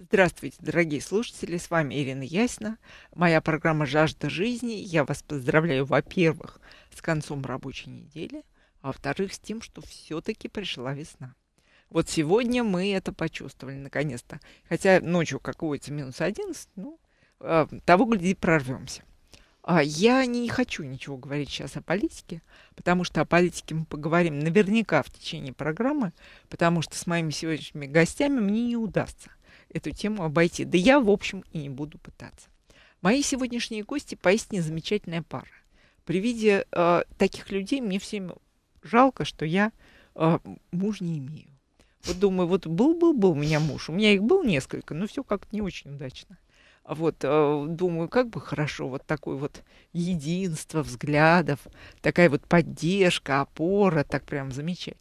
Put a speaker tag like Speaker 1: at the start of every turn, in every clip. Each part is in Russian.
Speaker 1: Здравствуйте, дорогие слушатели, с вами Ирина Ясина. Моя программа «Жажда жизни». Я вас поздравляю, во-первых, с концом рабочей недели, а во-вторых, с тем, что все-таки пришла весна. Вот сегодня мы это почувствовали наконец-то. Хотя ночью, как то минус 11, ну, а, того, гляди, прорвемся. А я не хочу ничего говорить сейчас о политике, потому что о политике мы поговорим наверняка в течение программы, потому что с моими сегодняшними гостями мне не удастся эту тему обойти. Да я, в общем, и не буду пытаться. Мои сегодняшние гости поистине замечательная пара. При виде э, таких людей мне всем жалко, что я э, муж не имею. Вот думаю, вот был-был-был у меня муж, у меня их был несколько, но все как-то не очень удачно. Вот, э, думаю, как бы хорошо вот такое вот единство взглядов, такая вот поддержка, опора, так прям замечательно.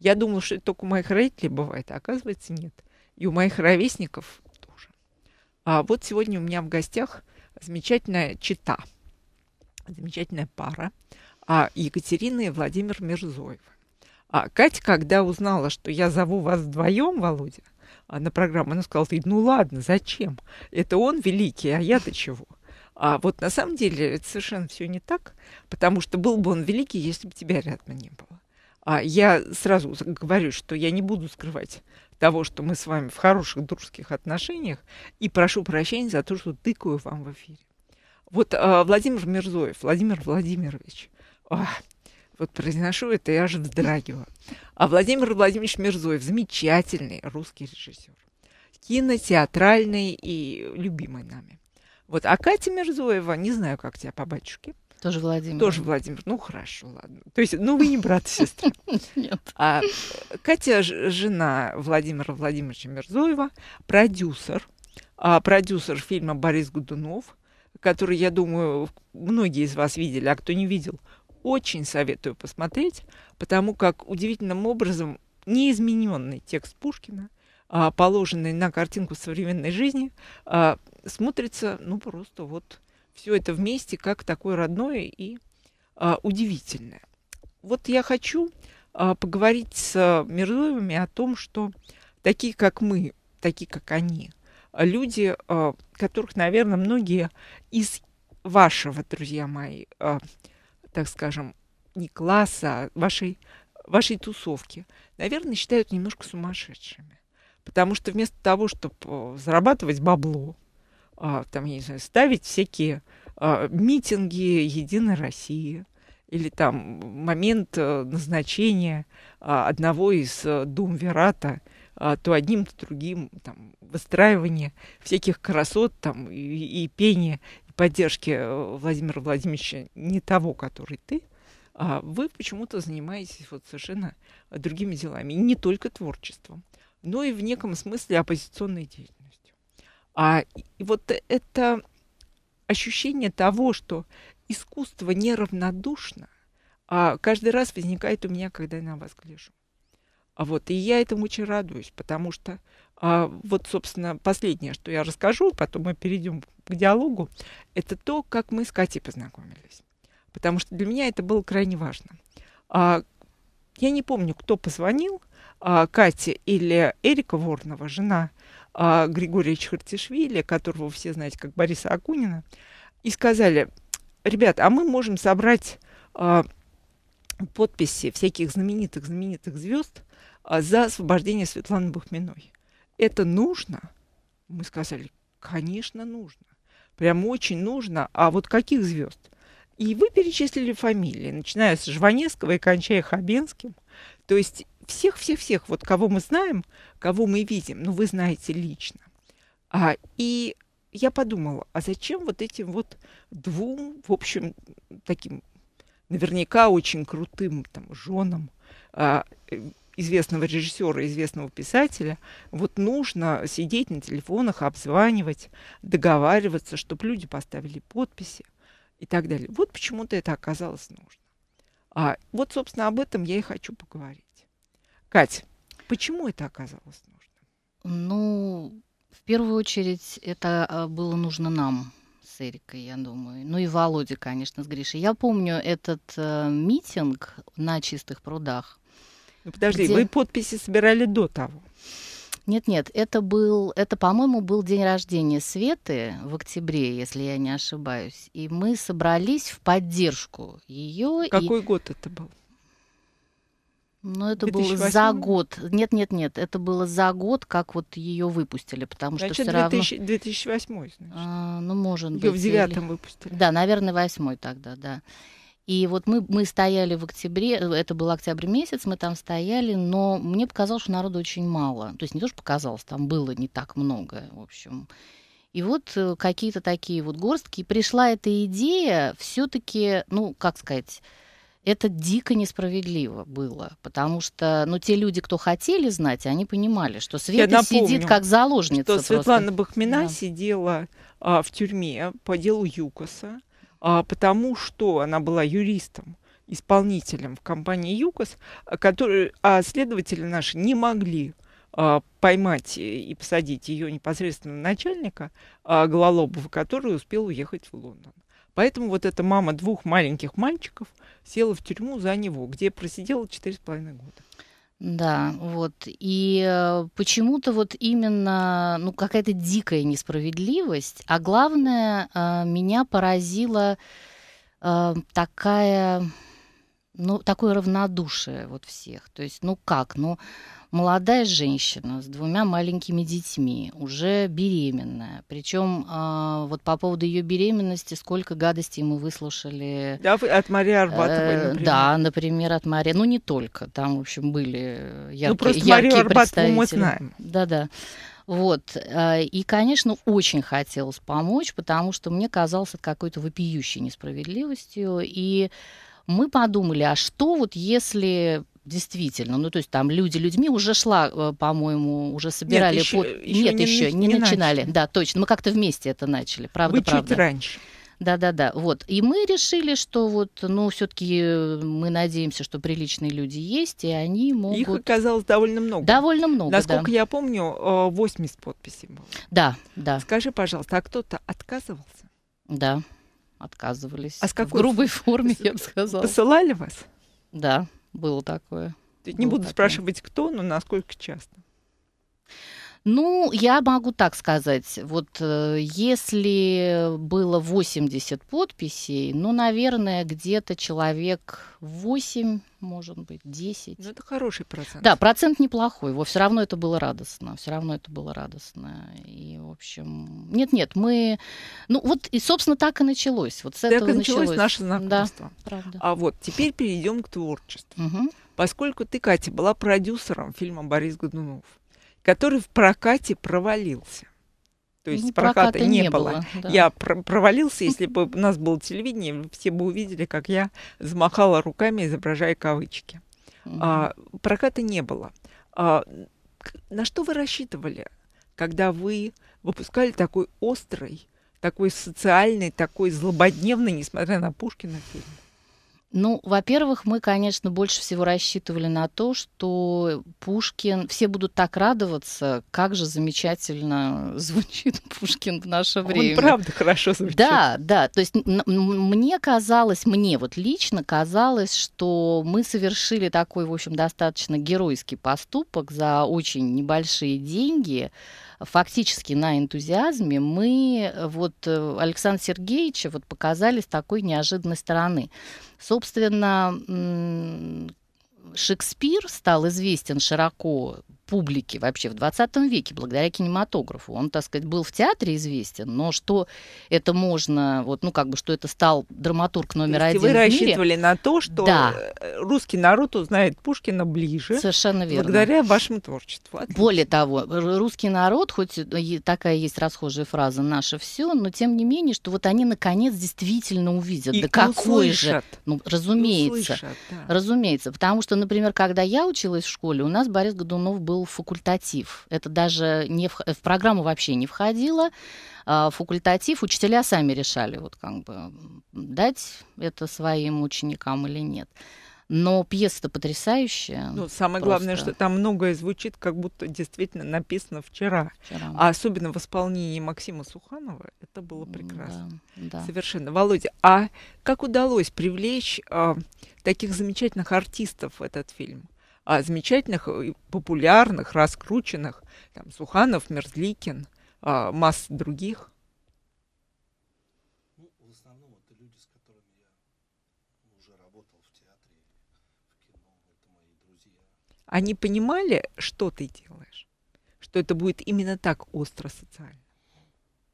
Speaker 1: Я думала, что это только у моих родителей бывает, а оказывается, нет и у моих ровесников тоже. А вот сегодня у меня в гостях замечательная чита, замечательная пара а Екатерина и Владимир Мирзоев. А Катя, когда узнала, что я зову вас вдвоем, Володя, на программу, она сказала, ты, ну ладно, зачем? Это он великий, а я-то чего? А вот на самом деле это совершенно все не так, потому что был бы он великий, если бы тебя рядом не было. А я сразу говорю, что я не буду скрывать того, что мы с вами в хороших дружеских отношениях, и прошу прощения за то, что тыкаю вам в эфире. Вот а, Владимир Мирзоев, Владимир Владимирович, э, вот произношу это, я же вздрагиваю. А Владимир Владимирович Мирзоев, замечательный русский режиссер, кинотеатральный и любимый нами. Вот, а Катя Мирзоева, не знаю, как тебя по
Speaker 2: батюшке, тоже Владимир.
Speaker 1: Тоже Владимир. Ну, хорошо, ладно. То есть, ну, вы не брат и а сестра. Нет. А Катя, жена Владимира Владимировича Мерзоева, продюсер, а продюсер фильма «Борис Гудунов, который, я думаю, многие из вас видели, а кто не видел, очень советую посмотреть, потому как удивительным образом неизмененный текст Пушкина, а, положенный на картинку современной жизни, а, смотрится, ну, просто вот все это вместе как такое родное и а, удивительное. Вот я хочу а, поговорить с а, Мирзоевыми о том, что такие, как мы, такие, как они, люди, а, которых, наверное, многие из вашего, друзья мои, а, так скажем, не класса, а вашей, вашей тусовки, наверное, считают немножко сумасшедшими. Потому что вместо того, чтобы э, зарабатывать бабло, а, там, я не знаю, ставить всякие а, митинги Единой России или там момент э, назначения а, одного из э, дум Верата то одним, то другим, там, выстраивание всяких красот там, и, и пение, и поддержки э, Владимира Владимировича не того, который ты, а вы почему-то занимаетесь вот совершенно другими делами, не только творчеством, но и в неком смысле оппозиционной деятельностью. А вот э, это ощущение того, что искусство неравнодушно, а каждый раз возникает у меня, когда я на вас гляжу. А вот, и я этому очень радуюсь, потому что а, вот, собственно, последнее, что я расскажу, потом мы перейдем к диалогу, это то, как мы с Катей познакомились. Потому что для меня это было крайне важно. А, я не помню, кто позвонил, а, Катя или Эрика Ворнова, жена а, Григория Чхартишвили, которого все знаете как Бориса Акунина, и сказали, ребят, а мы можем собрать а, подписи всяких знаменитых-знаменитых звезд а, за освобождение Светланы Бухминой? Это нужно? Мы сказали, конечно, нужно. прямо очень нужно. А вот каких звезд? И вы перечислили фамилии, начиная с Жванецкого и кончая Хабенским. То есть всех-всех-всех, вот кого мы знаем, кого мы видим, ну, вы знаете лично. А, и я подумала, а зачем вот этим вот двум, в общем, таким наверняка очень крутым там женам а, известного режиссера, известного писателя, вот нужно сидеть на телефонах, обзванивать, договариваться, чтобы люди поставили подписи и так далее. Вот почему-то это оказалось нужно. А вот, собственно, об этом я и хочу поговорить.
Speaker 2: Кать, почему это оказалось нужно? Ну, в первую очередь, это а, было нужно нам с Эрикой, я думаю. Ну и Володе, конечно, с Гришей. Я помню этот э, митинг на чистых прудах. Ну, подожди, где... вы подписи собирали до того? Нет, нет, это был, это, по-моему, был день рождения Светы в октябре, если я не ошибаюсь, и мы собрались в поддержку ее. Какой и... год это был? Но ну, это было за год. Нет, нет, нет, это было за год, как вот ее выпустили, потому значит, что все равно. 2000,
Speaker 1: 2008, значит.
Speaker 2: А, ну, может её быть. Ее в девятом или... выпустили. Да, наверное, восьмой тогда, да. И вот мы, мы стояли в октябре, это был октябрь месяц, мы там стояли, но мне показалось, что народу очень мало. То есть не то, что показалось, там было не так много, в общем. И вот э, какие-то такие вот горстки. И пришла эта идея все-таки, ну, как сказать, это дико несправедливо было, потому что, ну, те люди, кто хотели знать, они понимали, что Света напомню, сидит как заложница. Что просто. Светлана
Speaker 1: Бахмина да. сидела а, в тюрьме по делу ЮКОСа, а, потому что она была юристом исполнителем в компании ЮКОС, а, который, а следователи наши не могли а, поймать и посадить ее непосредственно начальника а, Гололобова, который успел уехать в Лондон. Поэтому вот эта мама двух маленьких мальчиков села в тюрьму за него, где просидела четыре с половиной года.
Speaker 2: Да, вот. И э, почему-то вот именно, ну, какая-то дикая несправедливость, а главное, э, меня поразила э, такая, ну, такое равнодушие вот всех. То есть, ну как, ну... Но молодая женщина с двумя маленькими детьми, уже беременная. Причем э, а, вот по поводу ее беременности, сколько гадостей мы выслушали. Да, вы от Марии Арбатовой, э, например. Э, да, например, от Марии. Ну, не только. Там, в общем, были яркие, ну, просто яркие Марию мы знаем. Да-да. Вот. Э, и, конечно, очень хотелось помочь, потому что мне казалось это какой-то вопиющей несправедливостью. И мы подумали, а что вот если Действительно, ну то есть там люди людьми уже шла, э, по-моему, уже собирали. Нет, еще, по... еще Нет, не, еще не, не начинали. Начали. Да, точно. Мы как-то вместе это начали, правда, Вы правда. Чуть раньше. Да, да, да. Вот. И мы решили, что вот, ну, все-таки э, мы надеемся, что приличные люди есть, и они могут. Их
Speaker 1: оказалось довольно много. Довольно много. Насколько да. я помню, 80 э, подписей было.
Speaker 2: Да, да. Скажи, пожалуйста, а кто-то отказывался? Да, отказывались. А с какой? В грубой форме, я бы сказала. Посылали вас? Да было такое. Было не буду такое.
Speaker 1: спрашивать, кто, но насколько часто.
Speaker 2: Ну, я могу так сказать. Вот э, если было 80 подписей, ну, наверное, где-то человек 8, может быть, 10. Ну, это хороший процент. Да, процент неплохой. Во все равно это было радостно. Все равно это было радостно. И, в общем, нет-нет, мы... Ну, вот, и, собственно, так и началось. Вот с так этого и началось, началось наше знакомство. Да, правда.
Speaker 1: А вот теперь перейдем к творчеству. Угу. Поскольку ты, Катя, была продюсером фильма «Борис Годунов», который в прокате провалился. То есть ну, проката, проката не, было. было да. Я пр- провалился, если бы у нас было телевидение, все бы увидели, как я замахала руками, изображая кавычки. А, проката не было. А, на что вы рассчитывали, когда вы выпускали такой острый, такой социальный, такой злободневный, несмотря на Пушкина фильм?
Speaker 2: Ну, во-первых, мы, конечно, больше всего рассчитывали на то, что Пушкин... Все будут так радоваться, как же замечательно звучит Пушкин в наше время. Он правда хорошо звучит. Да, да. То есть мне казалось, мне вот лично казалось, что мы совершили такой, в общем, достаточно геройский поступок за очень небольшие деньги – фактически на энтузиазме мы э, вот э, Александра Сергеевича вот показали с такой неожиданной стороны. Собственно, Шекспир стал известен широко публике вообще в 20 веке, благодаря кинематографу. Он, так сказать, был в театре известен, но что это можно, вот, ну, как бы, что это стал драматург номер один вы в мире. рассчитывали
Speaker 1: на то, что да.
Speaker 2: Э, русский народ узнает Пушкина ближе. Совершенно верно. Благодаря вашему творчеству. Отлично. Более того, русский народ, хоть ну, такая есть расхожая фраза «наше все», но тем не менее, что вот они наконец действительно увидят. И да какой же? Ну, разумеется. Услышат, да. Разумеется. Потому что, например, когда я училась в школе, у нас Борис Годунов был был факультатив. Это даже не в, в программу вообще не входило. А, факультатив учителя сами решали, вот как бы дать это своим ученикам или нет. Но пьеса-то потрясающая. Ну, самое просто. главное, что
Speaker 1: там многое звучит, как будто действительно написано вчера. вчера. А особенно в исполнении Максима Суханова это было прекрасно. Да, да. Совершенно. Володя, а как удалось привлечь а, таких замечательных артистов в этот фильм? а, замечательных, э, популярных, раскрученных, там, Суханов, Мерзликин, а, масса других.
Speaker 3: Ну, в основном это люди, с которыми я уже работал в театре,
Speaker 1: в кино, это мои друзья. Они понимали, что ты делаешь? Что это будет именно так остро социально?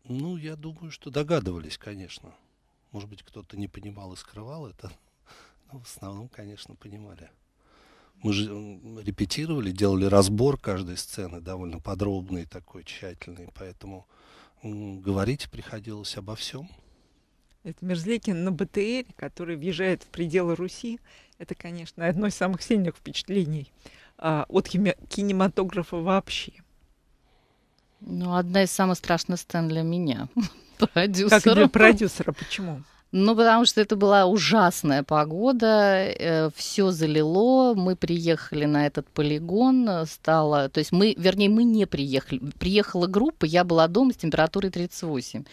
Speaker 3: Ну, я думаю, что догадывались, конечно. Может быть, кто-то не понимал и скрывал это, но в основном, конечно, понимали мы же репетировали, делали разбор каждой сцены, довольно подробный такой, тщательный, поэтому говорить приходилось обо всем.
Speaker 1: Это Мерзликин на БТР, который въезжает в пределы Руси. Это, конечно, одно из самых сильных впечатлений а, от кинематографа вообще.
Speaker 2: Ну, одна из самых страшных сцен для меня, продюсера. Как для продюсера, почему? Ну, потому что это была ужасная погода, э, все залило, мы приехали на этот полигон, э, стало, то есть мы, вернее, мы не приехали, приехала группа, я была дома с температурой 38.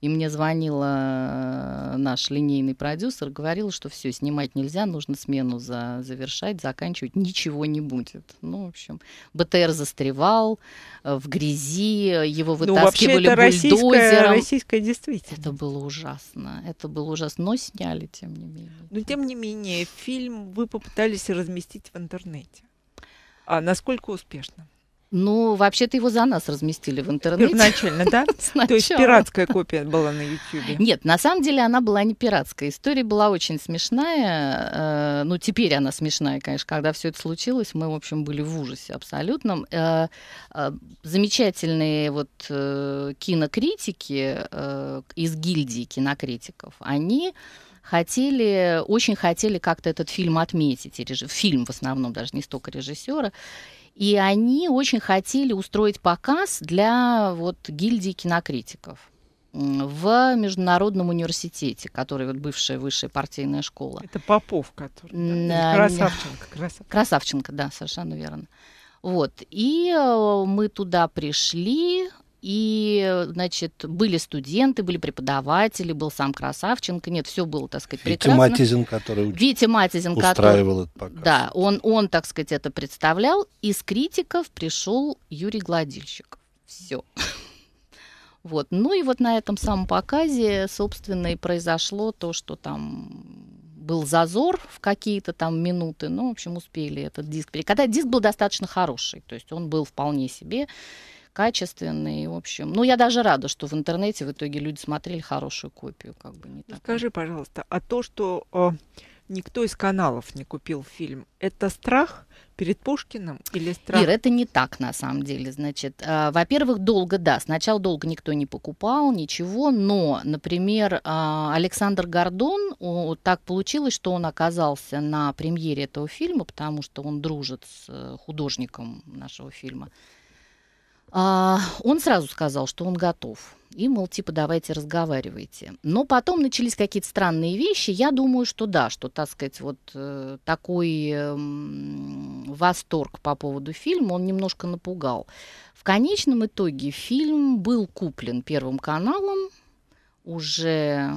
Speaker 2: И мне звонила э, наш линейный продюсер, говорила, что все, снимать нельзя, нужно смену за, завершать, заканчивать, ничего не будет. Ну, в общем, БТР застревал э, в грязи, э, его ну, вытаскивали ну, это бульдозером. Российская, российская действительность. Это было ужасно, это было ужасно, но сняли, тем не менее.
Speaker 1: Но, тем не менее, фильм вы попытались разместить в интернете. А насколько успешно?
Speaker 2: Ну, вообще-то его за нас разместили в интернете. Изначально,
Speaker 1: да? То есть пиратская копия была на YouTube. Нет,
Speaker 2: на самом деле она была не пиратская. История была очень смешная. Э, ну, теперь она смешная, конечно. Когда все это случилось, мы, в общем, были в ужасе абсолютном. Э, э, замечательные вот кинокритики из гильдии кинокритиков, они хотели, очень хотели как-то этот фильм отметить, фильм в основном, даже не столько режиссера, и они очень хотели устроить показ для вот гильдии кинокритиков в Международном университете, который вот бывшая высшая партийная школа. Это Попов, который. Да? Э, красавченко, красавченко. Красавченко, да, совершенно верно. Вот. И э, мы туда пришли, и, значит, были студенты, были преподаватели, был сам Красавченко. Нет, все было, так сказать, Витя прекрасно. Матизин,
Speaker 3: который Витя Матизин, устраивал который, этот показ. Да,
Speaker 2: он, он, так сказать, это представлял. Из критиков пришел Юрий Гладильщик. Все. Вот. Ну и вот на этом самом показе, собственно, и произошло то, что там был зазор в какие-то там минуты. Ну, в общем, успели этот диск. перекатать. диск был достаточно хороший, то есть он был вполне себе качественный, в общем. Ну, я даже рада, что в интернете в итоге люди смотрели хорошую копию, как бы не так.
Speaker 1: Скажи, пожалуйста,
Speaker 2: а то, что о, а, никто из каналов не купил фильм, это страх перед Пушкиным или страх? Ир, это не так на самом деле. Значит, э, во-первых, долго, да, сначала долго никто не покупал, ничего, но, например, э, Александр Гордон, о, так получилось, что он оказался на премьере этого фильма, потому что он дружит с э, художником нашего фильма а, он сразу сказал, что он готов. И, мол, типа, давайте разговаривайте. Но потом начались какие-то странные вещи. Я думаю, что да, что, так сказать, вот э, такой э, восторг по поводу фильма, он немножко напугал. В конечном итоге фильм был куплен Первым каналом уже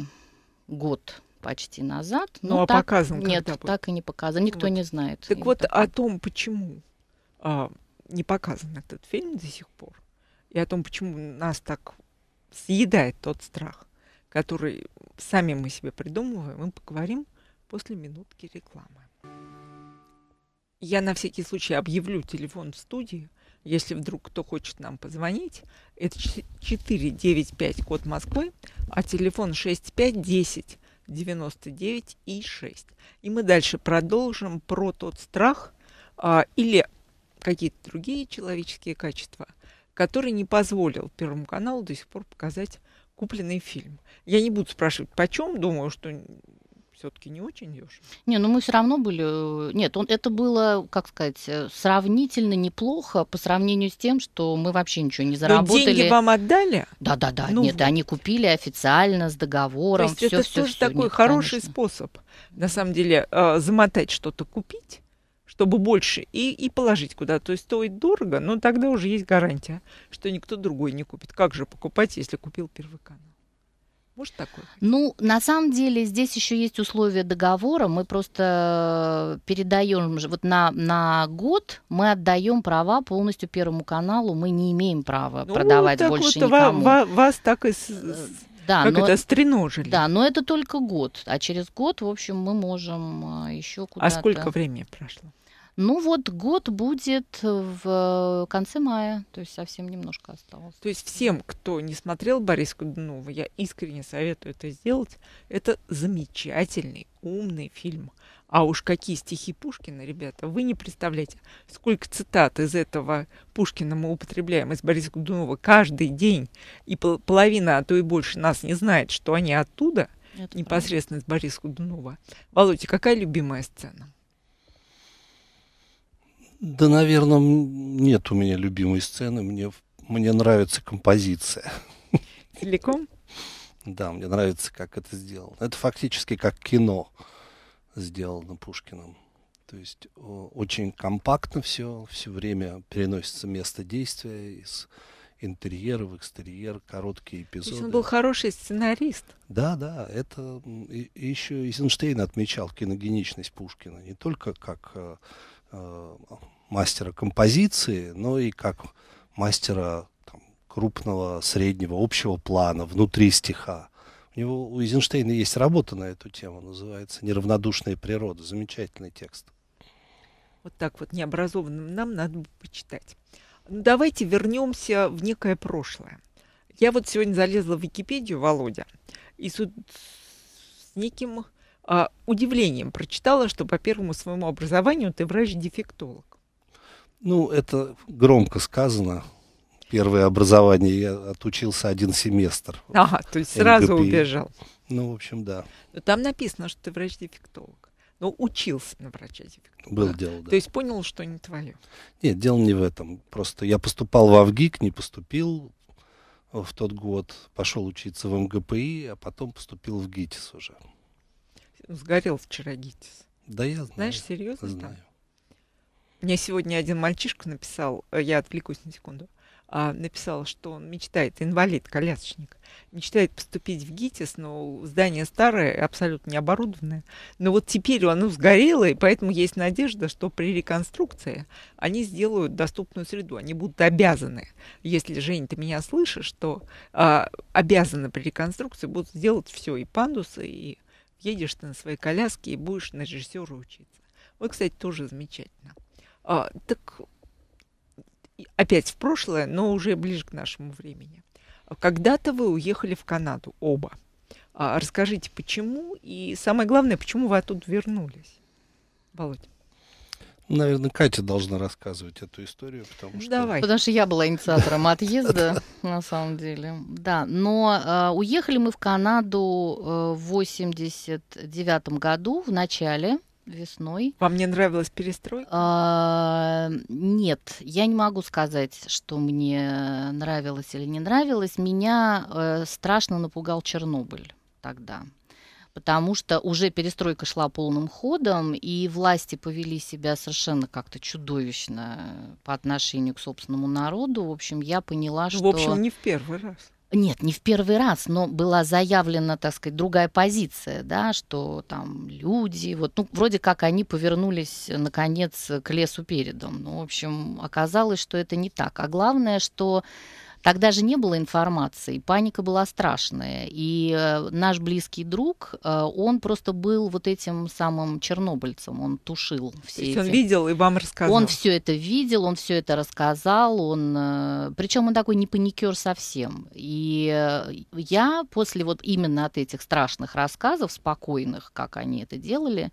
Speaker 2: год почти назад. Но ну, а так, показан Нет, так и не показан. Никто вот. не знает. Так вот, так. о том, почему
Speaker 1: а, не показан этот фильм до сих пор. И о том, почему нас так съедает тот страх, который сами мы себе придумываем, мы поговорим после минутки рекламы. Я на всякий случай объявлю телефон в студии. Если вдруг кто хочет нам позвонить, это 495 код Москвы, а телефон 6510 99 и 6. И мы дальше продолжим про тот страх а, или какие-то другие человеческие качества, который не позволил Первому каналу до сих пор показать купленный фильм. Я не буду спрашивать, почем, думаю, что все-таки не очень дешево.
Speaker 2: Не, ну мы все равно были... Э, нет, он, это было, как сказать, э, сравнительно неплохо по сравнению с тем, что мы вообще ничего не заработали. Но деньги вам отдали? Да-да-да, ну, нет, вот. они купили официально, с договором. То есть все, это все, тоже все, такой нет, хороший
Speaker 1: конечно. способ, на самом деле, э, замотать что-то купить, чтобы больше, и, и положить куда. То есть стоит дорого, но тогда уже есть гарантия, что никто другой не купит. Как же покупать, если купил первый канал?
Speaker 2: Может такое? Ну, на самом деле, здесь еще есть условия договора. Мы просто э, передаем, вот на, на год мы отдаем права полностью Первому каналу. Мы не имеем права ну, продавать так больше вот никому. Вас, вас так и э, да, как но, это стреножили. Да, но это только год. А через год, в общем, мы можем э, еще а куда-то... А сколько времени прошло? Ну вот год будет в конце мая, то есть совсем немножко осталось. То есть всем, кто
Speaker 1: не смотрел Бориса Годунова, я искренне советую это сделать. Это замечательный, умный фильм. А уж какие стихи Пушкина, ребята, вы не представляете, сколько цитат из этого Пушкина мы употребляем, из Бориса Годунова каждый день. И половина, а то и больше нас не знает, что они оттуда, Это непосредственно правда. из Бориса Годунова. Володя, а какая любимая сцена?
Speaker 3: Да, наверное, нет у меня любимой сцены. Мне, мне нравится композиция.
Speaker 1: Целиком?
Speaker 3: Да, мне нравится, как это сделано. Это фактически как кино сделано Пушкиным. То есть э, очень компактно все, все время переносится место действия из интерьера в экстерьер, короткие эпизоды. То есть он был
Speaker 1: хороший сценарист.
Speaker 3: Да, да, это и, еще Эйзенштейн отмечал киногеничность Пушкина не только как э, Э, мастера композиции, но ну и как мастера там, крупного, среднего, общего плана внутри стиха. У него у Эйзенштейна есть работа на эту тему, называется «Неравнодушная природа». Замечательный текст.
Speaker 1: Вот так вот необразованным нам надо бы почитать. Ну, давайте вернемся в некое прошлое. Я вот сегодня залезла в Википедию, Володя, и с, с неким э, удивлением прочитала, что по первому своему образованию ты врач-дефектолог.
Speaker 3: Ну, это громко сказано. Первое образование я отучился один семестр. Ага, то есть сразу МГПИ. убежал. Ну, в общем, да. Но там написано,
Speaker 1: что ты врач-дефектолог. Но ну, учился на врача дефектолога. Был дело, да. То есть понял, что не твое.
Speaker 3: Нет, дело не в этом. Просто я поступал в АВГИК, не поступил в тот год. Пошел учиться в МГПИ, а потом поступил в ГИТИС уже
Speaker 1: сгорел вчера ГИТИС.
Speaker 3: Да я знаю. Знаешь, серьезно? Знаю.
Speaker 1: Мне сегодня один мальчишка написал, э, я отвлекусь на секунду, а, написал, что он мечтает, инвалид, колясочник, мечтает поступить в ГИТИС, но здание старое, абсолютно не оборудованное. Но вот теперь оно сгорело, и поэтому есть надежда, что при реконструкции они сделают доступную среду. Они будут обязаны, если, Жень, ты меня слышишь, что а, обязаны при реконструкции будут сделать все, и пандусы, и едешь ты на своей коляске и будешь на режиссера учиться. Вот, кстати, тоже замечательно. А, так опять в прошлое, но уже ближе к нашему времени. Когда-то вы уехали в Канаду оба. А, расскажите, почему и самое
Speaker 2: главное, почему вы оттуда вернулись, Володь.
Speaker 3: Наверное, Катя должна рассказывать эту историю, потому что... Давай. Потому что
Speaker 2: я была инициатором отъезда, на самом деле. Да, но э, уехали мы в Канаду э, в 89 году, в начале, весной. Вам не нравилась перестройка? А, нет, я не могу сказать, что мне нравилось или не нравилось. Меня э, страшно напугал Чернобыль тогда потому что уже перестройка шла полным ходом, и власти повели себя совершенно как-то чудовищно по отношению к собственному народу. В общем, я поняла, что... В общем, не в первый раз. Нет, не в первый раз, но была заявлена, так сказать, другая позиция, да, что там люди, вот, ну, вроде как они повернулись, наконец, к лесу передом. Ну, в общем, оказалось, что это не так. А главное, что Тогда же не было информации, паника была страшная. И э, наш близкий друг, э, он просто был вот этим самым чернобыльцем, он тушил все То есть эти... он видел
Speaker 1: и вам рассказал? Он все
Speaker 2: это видел, он все это рассказал, он... Э, Причем он такой не паникер совсем. И я после вот именно от этих страшных рассказов, спокойных, как они это делали,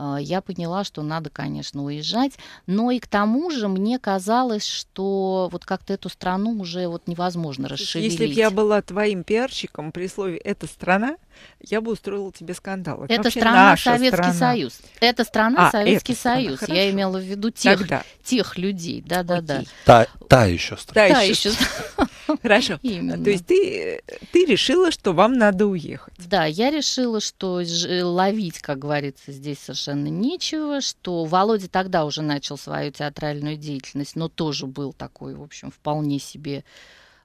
Speaker 2: а, я поняла, что надо, конечно, уезжать. Но и к тому же мне казалось, что вот как-то эту страну уже вот невозможно расширить. Если
Speaker 1: бы я была твоим пиарщиком при слове «эта страна», я бы устроила тебе скандал. Это,
Speaker 3: это страна Советский страна. Союз. Это страна а, Советский это страна. Союз. Хорошо. Я имела в виду тех,
Speaker 2: тех людей. Да, да, да.
Speaker 3: Та, та еще страна. та еще страна.
Speaker 2: Хорошо. Именно. То есть ты, э, ты решила, что вам надо уехать. Да, я решила, что э, ловить, как говорится, здесь совершенно нечего, что Володя тогда уже начал свою театральную деятельность, но тоже был такой, в общем, вполне себе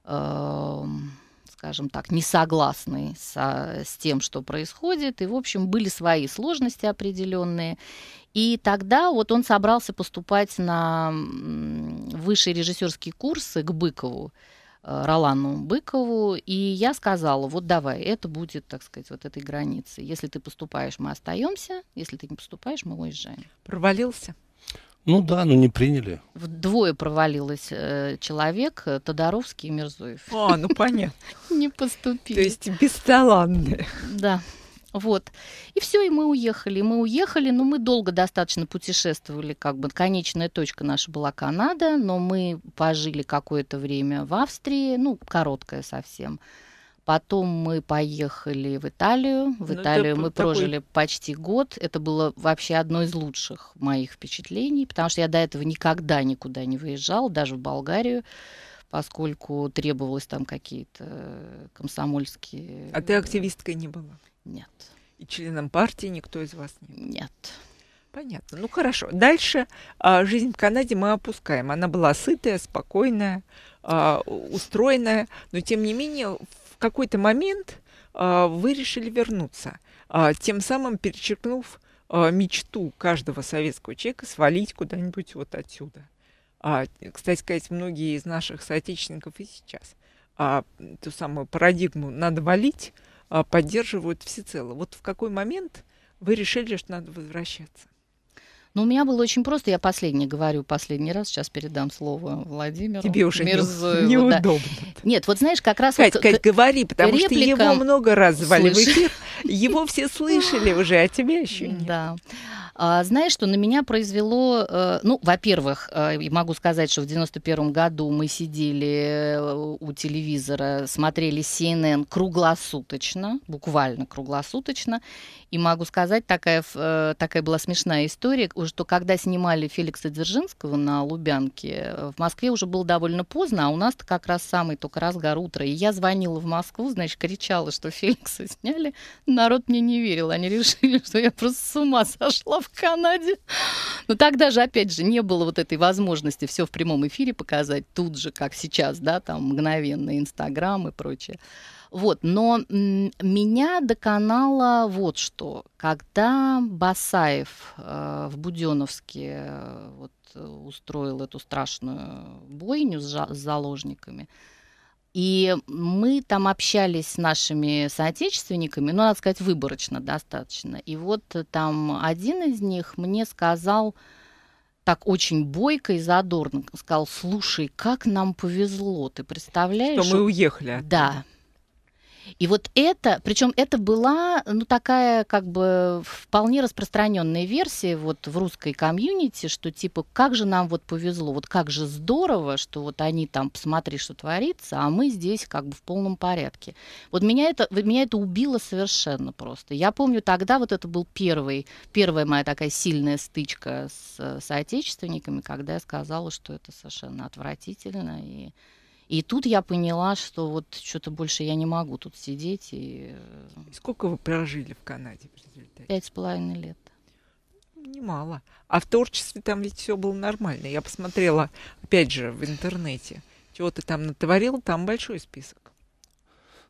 Speaker 2: э скажем так, несогласный со, с тем, что происходит. И, в общем, были свои сложности определенные. И тогда вот он собрался поступать на высшие режиссерские курсы к Быкову. Э, Ролану Быкову, и я сказала, вот давай, это будет, так сказать, вот этой границей. Если ты поступаешь, мы остаемся, если ты не поступаешь, мы уезжаем. Провалился?
Speaker 3: Ну да, но ну не приняли.
Speaker 2: Вдвое провалилось э, человек э, Тодоровский и Мирзоев. А, ну понятно. Не поступили. То есть бесталанные. Да. Вот. И все, и мы уехали. И мы уехали, но мы долго достаточно путешествовали, как бы конечная точка наша была Канада, но мы пожили какое-то время в Австрии, ну, короткое совсем. Потом мы поехали в Италию. В ну, Италию мы такой... прожили почти год. Это было вообще одно из лучших моих впечатлений, потому что я до этого никогда никуда не выезжала, даже в Болгарию поскольку требовалось там какие-то э, комсомольские... А ты активисткой не была? Нет.
Speaker 1: И членом партии никто из вас не был? Нет. Понятно. Ну хорошо. Дальше а, жизнь в Канаде мы опускаем. Она была сытая, спокойная, а, устроенная, но тем не менее в какой-то момент а, вы решили вернуться, а, тем самым перечеркнув а, мечту каждого советского человека свалить куда-нибудь вот отсюда. А, кстати сказать, многие из наших соотечественников и сейчас а, ту самую парадигму надо валить а, поддерживают всецело. Вот в какой момент вы решили, что надо возвращаться?
Speaker 2: Ну у меня было очень просто. Я последний говорю, последний раз. Сейчас передам слово Владимиру. Тебе уже Мерзоеву, не, неудобно. Да. Нет, вот знаешь, как раз... Кать, вот, Кать, говори, потому репликам... что его много раз звали Слышь. в эфир. Его все слышали уже, а тебя еще нет. Да. А, знаешь, что на меня произвело... Э, ну, во-первых, э, могу сказать, что в 91 году мы сидели э, у телевизора, смотрели CNN круглосуточно, буквально круглосуточно, и могу сказать, такая, э, такая была смешная история, что когда снимали Феликса Дзержинского на Лубянке, э, в Москве уже было довольно поздно, а у нас-то как раз самый только разгар утра. И я звонила в Москву, значит, кричала, что Феликса сняли. Народ мне не верил. Они решили, что я просто с ума сошла в Канаде. Но тогда же, опять же, не было вот этой возможности все в прямом эфире показать тут же, как сейчас, да, там мгновенно Инстаграм и прочее. Вот, но меня доконало вот что. Когда Басаев э, в Буденовске э, вот, э, устроил эту страшную бойню с, с заложниками, и мы там общались с нашими соотечественниками, ну, надо сказать, выборочно достаточно. И вот э, там один из них мне сказал так очень бойко и задорно, сказал, слушай, как нам повезло, ты представляешь? Что мы уехали. Да, и вот это, причем это была, ну, такая как бы вполне распространенная версия вот в русской комьюнити, что типа, как же нам вот повезло, вот как же здорово, что вот они там, посмотри, что творится, а мы здесь как бы в полном порядке. Вот меня это, меня это убило совершенно просто. Я помню тогда вот это был первый, первая моя такая сильная стычка с соотечественниками, когда я сказала, что это совершенно отвратительно и и тут я поняла, что вот что-то больше я не могу тут сидеть. И... и э, сколько вы прожили в Канаде в результате? Пять с половиной лет
Speaker 1: немало. А в творчестве там ведь все было нормально. Я посмотрела, опять же, в интернете, чего ты там натворил, там большой список.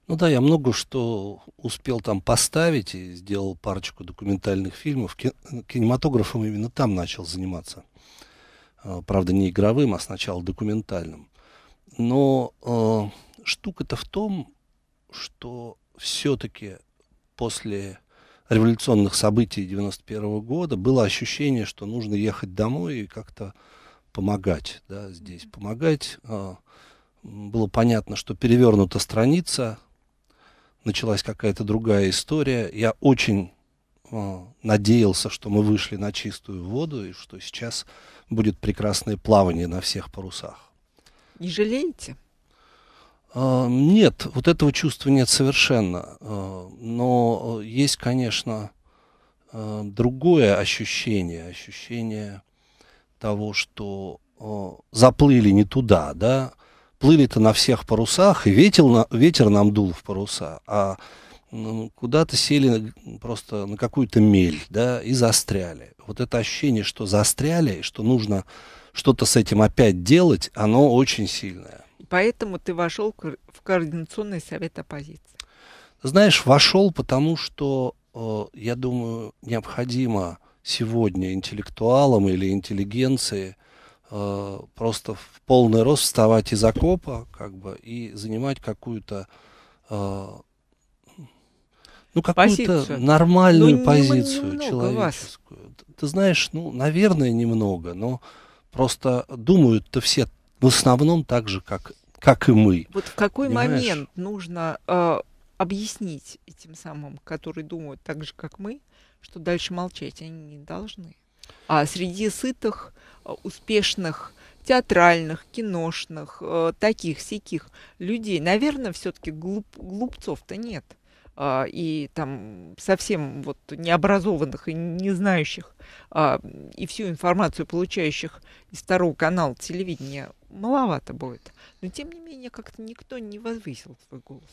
Speaker 3: Ну да, я много что успел там поставить и сделал парочку документальных фильмов. Кинематографом именно там начал заниматься. А, правда, не игровым, а сначала документальным. Но э, штука-то в том, что все-таки после революционных событий 91 года было ощущение, что нужно ехать домой и как-то помогать, да, здесь помогать. Э, было понятно, что перевернута страница, началась какая-то другая история. Я очень э, надеялся, что мы вышли на чистую воду и что сейчас будет прекрасное плавание на всех парусах.
Speaker 1: Не жалеете?
Speaker 3: А, нет, вот этого чувства нет совершенно. А, но э, есть, конечно, э, другое ощущение, ощущение того, что э, заплыли не туда, да, плыли-то на всех парусах, и ветер, на, ветер нам дул в паруса, а куда-то сели просто на какую-то мель, да, и застряли. Вот это ощущение, что застряли, что нужно что-то с этим опять делать, оно очень сильное.
Speaker 1: Поэтому ты вошел в Координационный совет оппозиции.
Speaker 3: Знаешь, вошел, потому что, э, я думаю, необходимо сегодня интеллектуалам или интеллигенции э, просто в полный рост вставать из окопа, как бы, и занимать какую-то э, ну, какую-то нормальную ну, позицию человеческую. Вас. Ты знаешь, ну, наверное, немного, но Просто думают-то все в основном так же, как, как и мы. Вот в какой понимаешь? момент
Speaker 1: нужно э, объяснить этим самым, которые думают так же, как мы, что дальше молчать они не должны. А среди сытых, э, успешных, театральных, киношных, э, таких, всяких людей, наверное, все-таки глуп, глупцов-то нет. А, и там совсем вот необразованных и не знающих, а, и всю информацию получающих из второго канала телевидения маловато будет. Но тем не менее как-то никто не возвысил свой голос.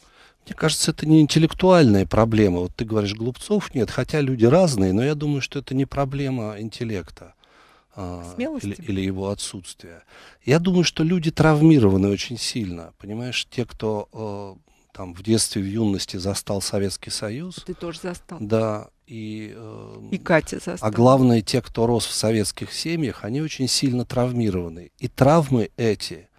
Speaker 3: Мне кажется, это не интеллектуальная проблема. Вот ты говоришь, глупцов нет, хотя люди разные, но я думаю, что это не проблема интеллекта. А, Смелости? Или, или его отсутствия. Я думаю, что люди травмированы очень сильно. Понимаешь, те, кто э, там в детстве, в юности застал Советский Союз. Ты тоже застал. Да. И, э, и Катя застала. Э, а главное, те, кто рос в советских семьях, они очень сильно травмированы. И травмы эти,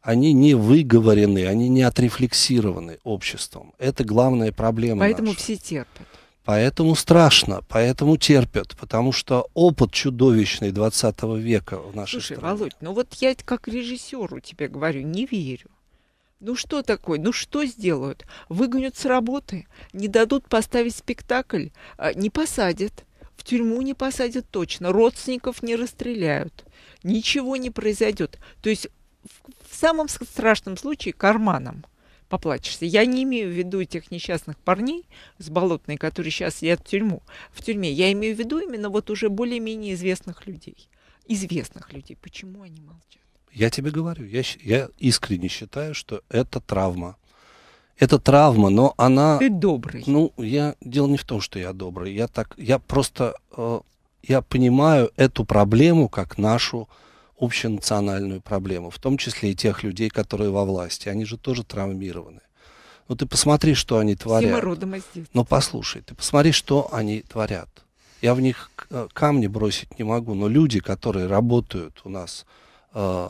Speaker 3: они не выговорены, они не отрефлексированы обществом. Это главная проблема Поэтому наша. все терпят. Поэтому страшно, поэтому терпят, потому что опыт чудовищный 20 века в нашей Слушай,
Speaker 1: стране. Володь, ну вот я как режиссеру тебе говорю, не верю. Ну что такое? Ну что сделают? Выгонят с работы, не дадут поставить спектакль, а, не посадят, в тюрьму не посадят точно, родственников не расстреляют, ничего не произойдет. То есть в самом страшном случае карманом поплачешься. Я не имею в виду тех несчастных парней с болотной, которые сейчас сидят в тюрьму, в тюрьме. Я имею в виду именно вот уже более-менее известных людей. Известных людей. Почему они
Speaker 3: молчат? Я тебе говорю, я, я искренне считаю, что это травма. Это травма, но она... Ты добрый. Ну, я... Дело не в том, что я добрый. Я так... Я просто... Э, я понимаю эту проблему как нашу общенациональную проблему, в том числе и тех людей, которые во власти. Они же тоже травмированы. Ну, ты посмотри, что они творят. Все родом из ну, послушай, ты посмотри, что они творят. Я в них э, камни бросить не могу, но люди, которые работают у нас э,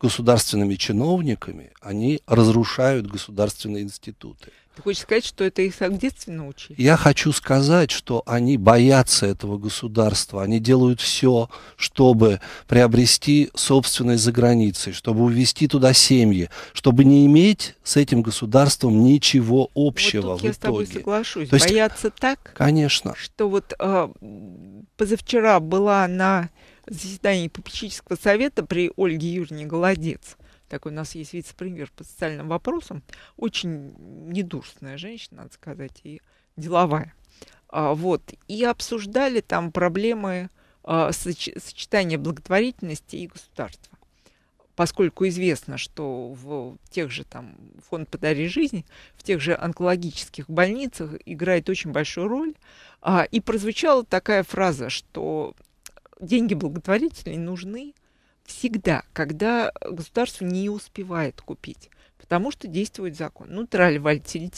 Speaker 3: государственными чиновниками, они разрушают государственные институты.
Speaker 1: Ты хочешь сказать, что это их в детстве научили?
Speaker 3: Я хочу сказать, что они боятся этого государства, они делают все, чтобы приобрести собственность за границей, чтобы увезти туда семьи, чтобы не иметь с этим государством ничего общего вот тут в я итоге. я с тобой
Speaker 1: соглашусь. То есть, боятся так,
Speaker 3: конечно. что
Speaker 1: вот э, позавчера была на заседании попечительского совета при Ольге Юрьевне Голодец. Такой у нас есть вице-премьер по социальным вопросам. Очень недурственная женщина, надо сказать, и деловая. А, вот. И обсуждали там проблемы а, соч- сочетания благотворительности и государства поскольку известно, что в тех же там фонд «Подари жизнь», в тех же онкологических больницах играет очень большую роль. А, и прозвучала такая фраза, что деньги благотворителей нужны всегда, когда государство не успевает купить, потому что действует закон. Ну, вальти вальтили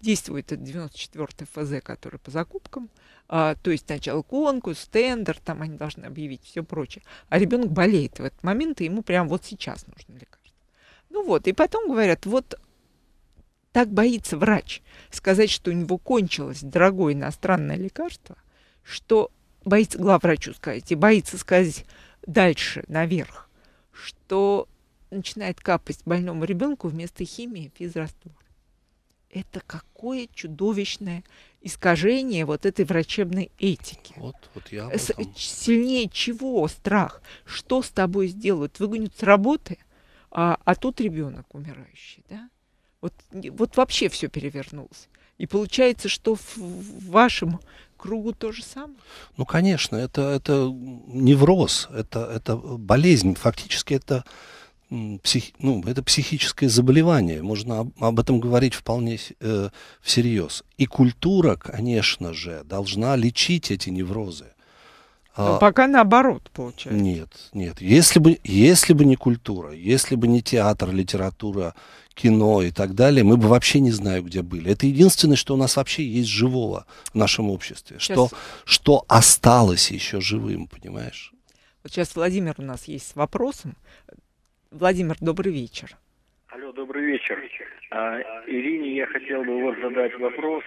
Speaker 1: действует это 94 ФЗ, который по закупкам, а, то есть сначала конкурс, тендер, там они должны объявить все прочее. А ребенок болеет в этот момент, и ему прямо вот сейчас нужно лекарство. Ну вот, и потом говорят, вот так боится врач сказать, что у него кончилось дорогое иностранное лекарство, что боится, главврачу сказать, и боится сказать дальше, наверх, что начинает капать больному ребенку вместо химии физраствор. Это какое чудовищное искажение вот этой врачебной этики. Вот, вот я об Сильнее чего страх? Что с тобой сделают? Выгонят с работы, а, а тут ребенок умирающий, да? Вот, вот вообще все перевернулось. И получается, что в вашем кругу то же самое?
Speaker 3: Ну, конечно, это, это невроз, это, это болезнь. Фактически это, псих, ну, это психическое заболевание. Можно об, об этом говорить вполне э, всерьез. И культура, конечно же, должна лечить эти неврозы а, пока
Speaker 1: наоборот, получается.
Speaker 3: Нет, нет. Если бы, если бы не культура, если бы не театр, литература, кино и так далее, мы бы вообще не знаю, где были. Это единственное, что у нас вообще есть живого в нашем обществе. Что, что осталось еще живым, понимаешь?
Speaker 1: Вот сейчас Владимир у нас есть с вопросом. Владимир, добрый вечер.
Speaker 3: Алло, добрый вечер. А, Ирине я хотел бы вот задать вопрос.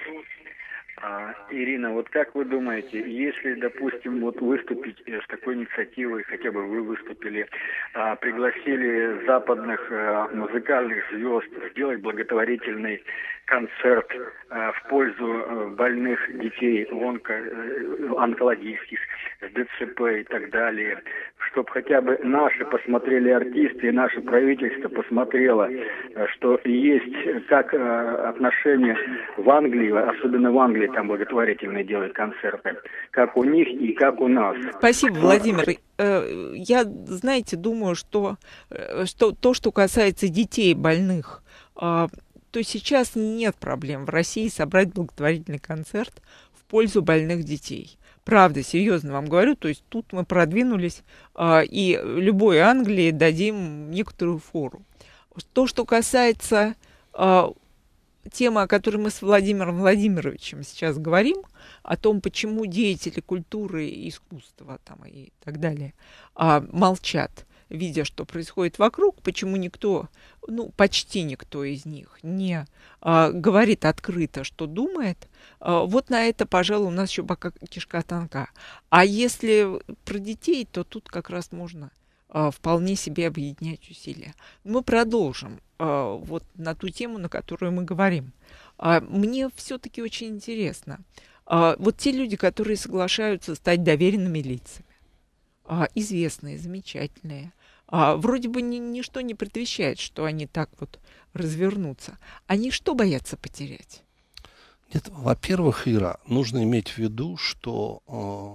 Speaker 3: А, Ирина, вот как вы думаете, если, допустим, вот выступить с такой инициативой, хотя бы вы выступили, а, пригласили западных а, музыкальных звезд сделать благотворительный концерт э, в пользу э, больных детей онко, э, онкологических, ДЦП и так далее, чтобы хотя бы наши посмотрели артисты и наше правительство посмотрело, что есть
Speaker 2: как отношение в Англии, особенно в Англии там благотворительные делают концерты,
Speaker 1: как у них и как у нас. Спасибо, Владимир. Я, знаете, думаю, что, что то, что касается детей больных, а, то сейчас нет проблем в России собрать благотворительный концерт в пользу больных детей. Правда, серьезно вам говорю, то есть тут мы продвинулись, а, и любой Англии дадим некоторую фору. То, что касается а, тема, о которой мы с Владимиром Владимировичем сейчас говорим, о том, почему деятели культуры и искусства там, и так далее а, молчат видя, что происходит вокруг, почему никто, ну, почти никто из них не а, говорит открыто, что думает, а, вот на это, пожалуй, у нас еще пока кишка тонка. А если про детей, то тут как раз можно а, вполне себе объединять усилия. Мы продолжим а, вот на ту тему, на которую мы говорим. А, мне все-таки очень интересно. А, вот те люди, которые соглашаются стать доверенными лицами, а, известные, замечательные. А, вроде бы ни, ничто не предвещает, что они так вот развернутся. Они что боятся потерять?
Speaker 3: Нет, во-первых, Ира, нужно иметь в виду, что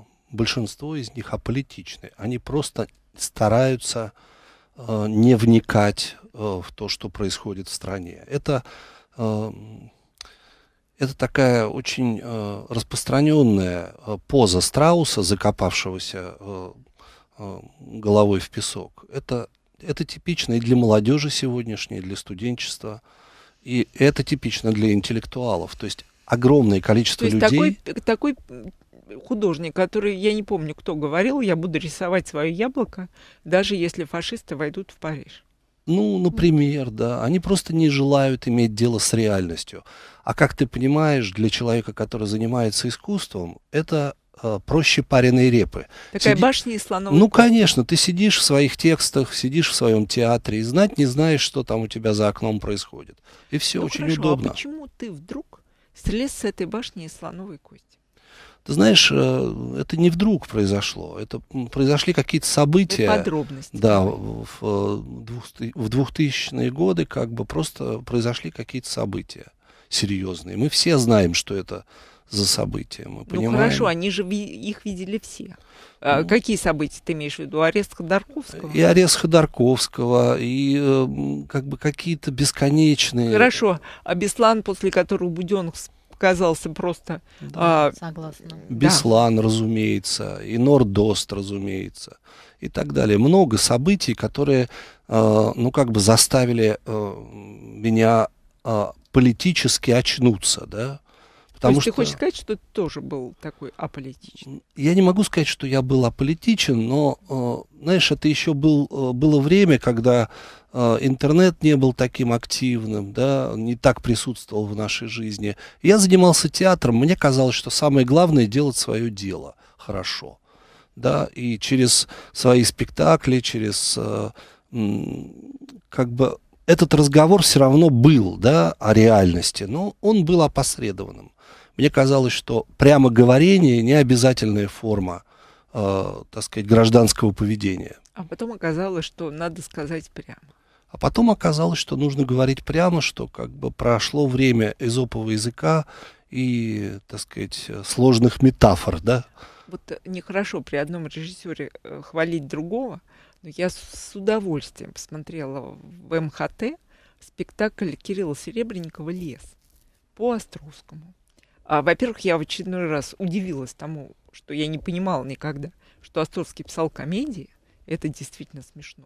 Speaker 3: э, большинство из них аполитичны. Они просто стараются э, не вникать э, в то, что происходит в стране. Это э, это такая очень э, распространенная э, поза страуса, закопавшегося Э, головой в песок. Это, это типично и для молодежи сегодняшней, и для студенчества, и это типично для интеллектуалов. То есть огромное количество То есть людей... Такой,
Speaker 1: э, такой художник, который, я не помню, кто говорил, я буду рисовать свое яблоко, даже если фашисты войдут в Париж.
Speaker 3: Ну, например, да. Они просто не желают иметь дело с реальностью. А как ты понимаешь, для человека, который занимается искусством, это Э, проще пареной репы. Такая Сиди... башня из слонового. Ну, конечно, ты сидишь в своих текстах, сидишь в своем театре и знать не знаешь, что там у тебя за окном происходит. И все ну, очень хорошо, а удобно. А
Speaker 1: почему ты вдруг слез с этой башни из слоновой кости? Ты
Speaker 3: знаешь, э, это не вдруг произошло. Это произошли какие-то события. Ну, подробности. Да, в, в 2000-е э, годы как бы просто произошли какие-то события серьезные. Мы все знаем, что это за события. Мы ну понимаем. хорошо,
Speaker 1: они же их видели все. А, ну, Какие события ты имеешь в виду? Арест Ходорковского? И арест
Speaker 3: Ходорковского, и э, как бы какие-то бесконечные...
Speaker 1: Хорошо, а Беслан, после которого Буденных казался просто... Да, а, согласна. Беслан,
Speaker 3: да. разумеется, и Нордост, разумеется, и так далее. Много событий, которые, э, ну, как бы заставили э, меня э, политически очнуться, да. Потому То есть что... ты хочешь
Speaker 1: сказать, что ты тоже был такой
Speaker 3: аполитичен? Я не могу сказать, что я был аполитичен, но, э, знаешь, это еще был, э, было время, когда э, интернет не был таким активным, да, не так присутствовал в нашей жизни. Я занимался театром, мне казалось, что самое главное делать свое дело хорошо, да, и через свои спектакли, через э, как бы этот разговор все равно был, да, о реальности, но он был опосредованным мне казалось, что прямо говорение не обязательная форма, э, так сказать, гражданского поведения.
Speaker 1: А потом оказалось, что надо сказать прямо.
Speaker 3: А потом оказалось, что нужно говорить прямо, что как бы прошло время эзопового языка и, так сказать, сложных метафор, да?
Speaker 1: Вот нехорошо при одном режиссере э, хвалить другого, но я с удовольствием посмотрела в МХТ спектакль Кирилла Серебренникова «Лес» по Острозскому. А, во-первых, я в очередной раз удивилась тому, что я не понимала никогда, что Островский писал комедии. Это действительно смешно.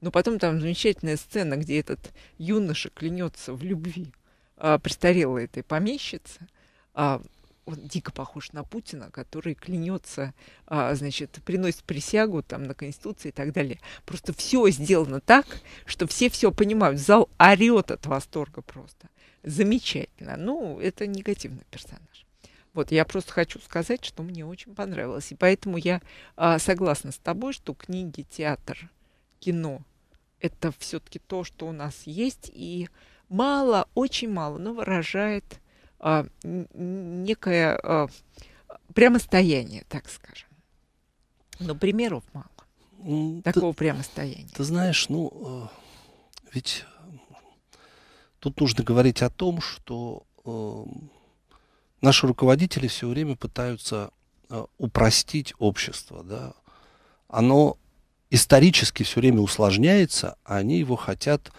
Speaker 1: Но потом там замечательная сцена, где этот юноша клянется в любви а, престарелой этой помещице. А, он дико похож на Путина, который клянется, а, значит, приносит присягу там на Конституции и так далее. Просто все сделано так, что все все понимают. Зал орет от восторга просто замечательно. Ну, это негативный персонаж. Вот, я просто хочу сказать, что мне очень понравилось. И поэтому я а, согласна с тобой, что книги, театр, кино – это все-таки то, что у нас есть. И мало, очень мало, но выражает а, некое а, прямостояние, так скажем. Но примеров мало. Такого ты, прямостояния.
Speaker 3: Ты знаешь, ну, э, ведь Тут нужно говорить о том, что э, наши руководители все время пытаются э, упростить общество. Да? Оно исторически все время усложняется, а они его хотят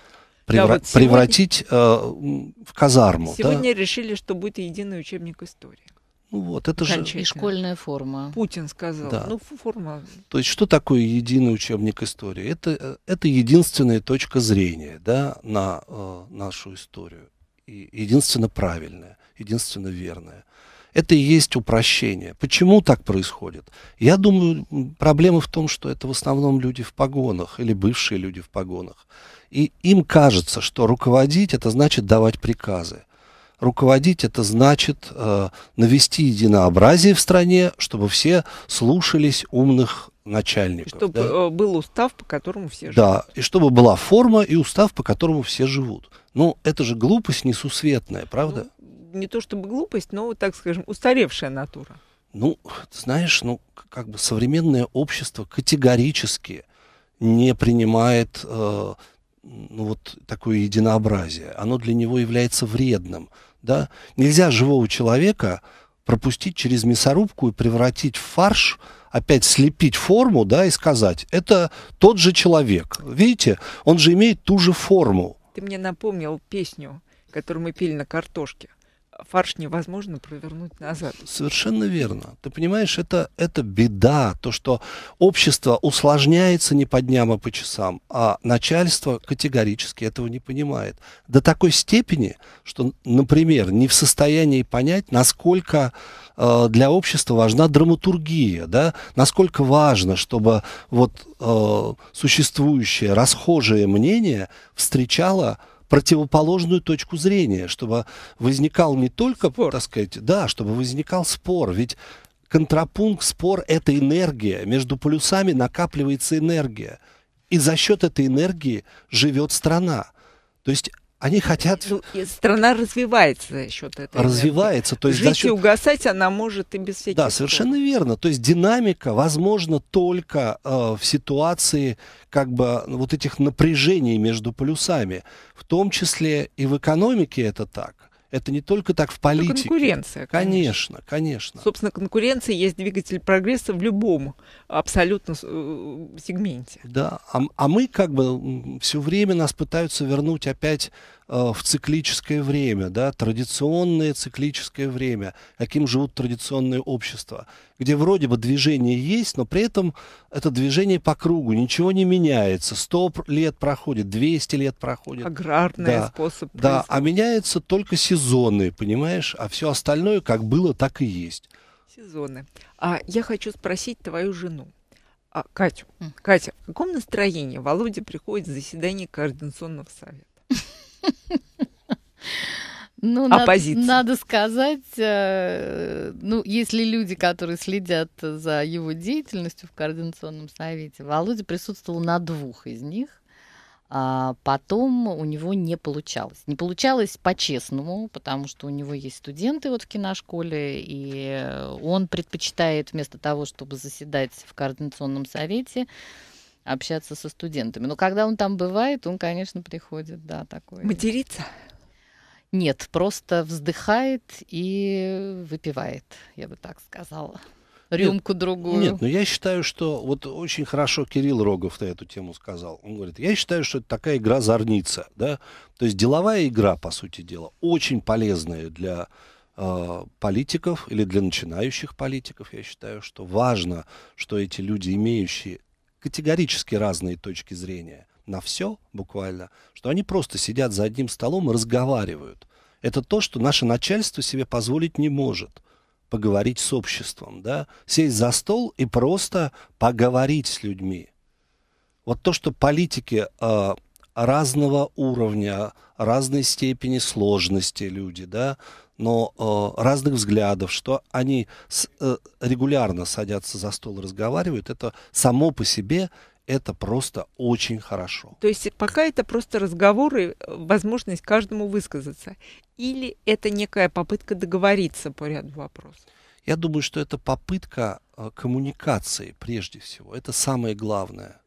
Speaker 3: превра- да, вот сегодня, превратить э, в казарму. Сегодня
Speaker 1: да? решили, что будет единый учебник истории. Ну
Speaker 3: вот, это же... И школьная
Speaker 1: форма. Путин сказал. Да. Ну, форма...
Speaker 3: То есть, что такое единый учебник истории? Это, э, это единственная точка зрения да, на э, нашу историю. И единственно правильная, единственно верная. Это и есть упрощение. Почему так происходит? Я думаю, проблема в том, что это в основном люди в погонах или бывшие люди в погонах. И им кажется, что руководить это значит давать приказы руководить это значит э, навести единообразие в стране, чтобы все слушались умных начальников. Чтобы
Speaker 1: да? Э, был устав, по которому все
Speaker 3: живут. Да, и чтобы была форма и устав, по которому все живут. Ну, это же глупость несусветная, правда?
Speaker 1: Ну, не то чтобы глупость, но, так скажем, устаревшая натура.
Speaker 3: Ну, знаешь, ну, как бы современное общество категорически не принимает э, ну, вот такое единообразие. Оно для него является вредным. Да? Нельзя живого человека пропустить через мясорубку и превратить в фарш, опять слепить форму, да, и сказать, это тот же человек. Видите, он же имеет ту же форму.
Speaker 1: Ты мне напомнил песню, которую мы пели на картошке фарш невозможно провернуть назад.
Speaker 3: Совершенно верно. Ты понимаешь, это, это беда, то, что общество усложняется не по дням, а по часам, а начальство категорически этого не понимает. До такой степени, что, например, не в состоянии понять, насколько э, для общества важна драматургия, да? насколько важно, чтобы вот э, существующее расхожее мнение встречало противоположную точку зрения, чтобы возникал не только, спор. так сказать, да, чтобы возникал спор, ведь контрапункт, спор – это энергия, между полюсами накапливается энергия, и за счет этой энергии живет страна. То есть они хотят... Ну, страна
Speaker 1: развивается за счет этого.
Speaker 3: Развивается. То есть Жить счет... и
Speaker 1: угасать она может и без всяких... Да,
Speaker 3: совершенно верно. То есть динамика возможна только э, в ситуации как бы вот этих напряжений между полюсами. В том числе и в экономике это так. Это не только так в политике. Это конкуренция, конечно. конечно, конечно.
Speaker 1: Собственно, конкуренция есть двигатель прогресса в любом абсолютно э, сегменте.
Speaker 3: Да, а, а мы как бы все время нас пытаются вернуть опять Э, в циклическое время, да, традиционное циклическое время, каким живут традиционные общества, где вроде бы движение есть, но при этом это движение по кругу, ничего не меняется, сто лет проходит, 200 лет проходит. Аграрный да, способ. Да, а меняются только сезоны, понимаешь, а все остальное как было, так и есть.
Speaker 1: Сезоны. А я хочу спросить твою жену. А, Катю, Катя, в каком настроении Володя приходит в заседание Координационного совета?
Speaker 2: Ну, Оппозиция. Надо, надо сказать, э, ну, если люди, которые следят за его деятельностью в Координационном совете, Володя присутствовал на двух из них. А потом у него не получалось. Не получалось по-честному, потому что у него есть студенты вот в киношколе, и он предпочитает вместо того, чтобы заседать в Координационном совете, общаться со студентами. Но когда он там бывает, он, конечно, приходит, да, такой. Материться? Нет, просто вздыхает и выпивает, я бы так сказала. Рюмку нет, другую. Нет,
Speaker 3: но я считаю, что вот очень хорошо Кирилл Рогов то эту тему сказал. Он говорит, я считаю, что это такая игра зорница, да, то есть деловая игра, по сути дела, очень полезная для э, политиков или для начинающих политиков, я считаю, что важно, что эти люди, имеющие категорически разные точки зрения на все буквально, что они просто сидят за одним столом и разговаривают. Это то, что наше начальство себе позволить не может поговорить с обществом, да, сесть за стол и просто поговорить с людьми. Вот то, что политики э, разного уровня, разной степени сложности люди, да, но э, разных взглядов, что они с, э, регулярно садятся за стол и разговаривают, это само по себе это просто очень хорошо.
Speaker 1: То есть пока это просто разговоры, э, возможность каждому высказаться. Или это некая попытка договориться по ряду вопросов?
Speaker 3: Я думаю, что это попытка э, коммуникации прежде всего. Это самое главное.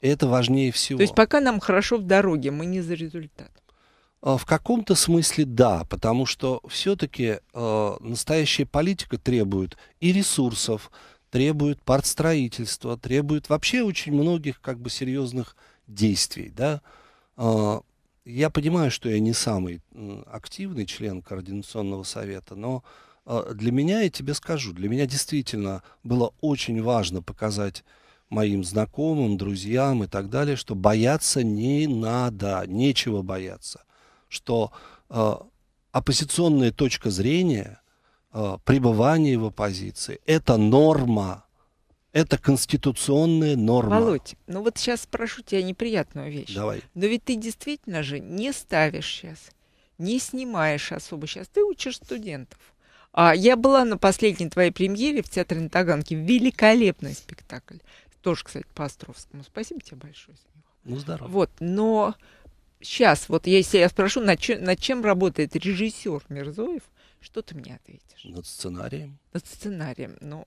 Speaker 3: это важнее всего. То есть пока нам хорошо в дороге, мы не за результат. А, в каком-то смысле да, потому что все-таки э, а, настоящая политика требует и ресурсов, требует партстроительства, требует вообще очень многих как бы серьезных действий, да. Э, я понимаю, что я не самый активный член Координационного совета, но э, для меня, я тебе скажу, для меня действительно было очень важно показать моим знакомым, друзьям и так далее, что бояться не надо, нечего бояться – что э, оппозиционная точка зрения, э, пребывание в оппозиции – это норма, это конституционная норма. Володь,
Speaker 1: ну вот сейчас спрошу тебя неприятную вещь. Давай. Но ведь ты действительно же не ставишь сейчас, не снимаешь особо сейчас, ты учишь студентов. А, я была на последней твоей премьере в Театре на Таганке. Великолепный спектакль. Тоже, кстати, по Островскому. Спасибо тебе большое Ну, здорово. Вот, но сейчас, вот если я спрошу, над чем, над чем работает режиссер Мирзоев, что ты мне ответишь?
Speaker 3: Над сценарием.
Speaker 1: Над сценарием. Ну,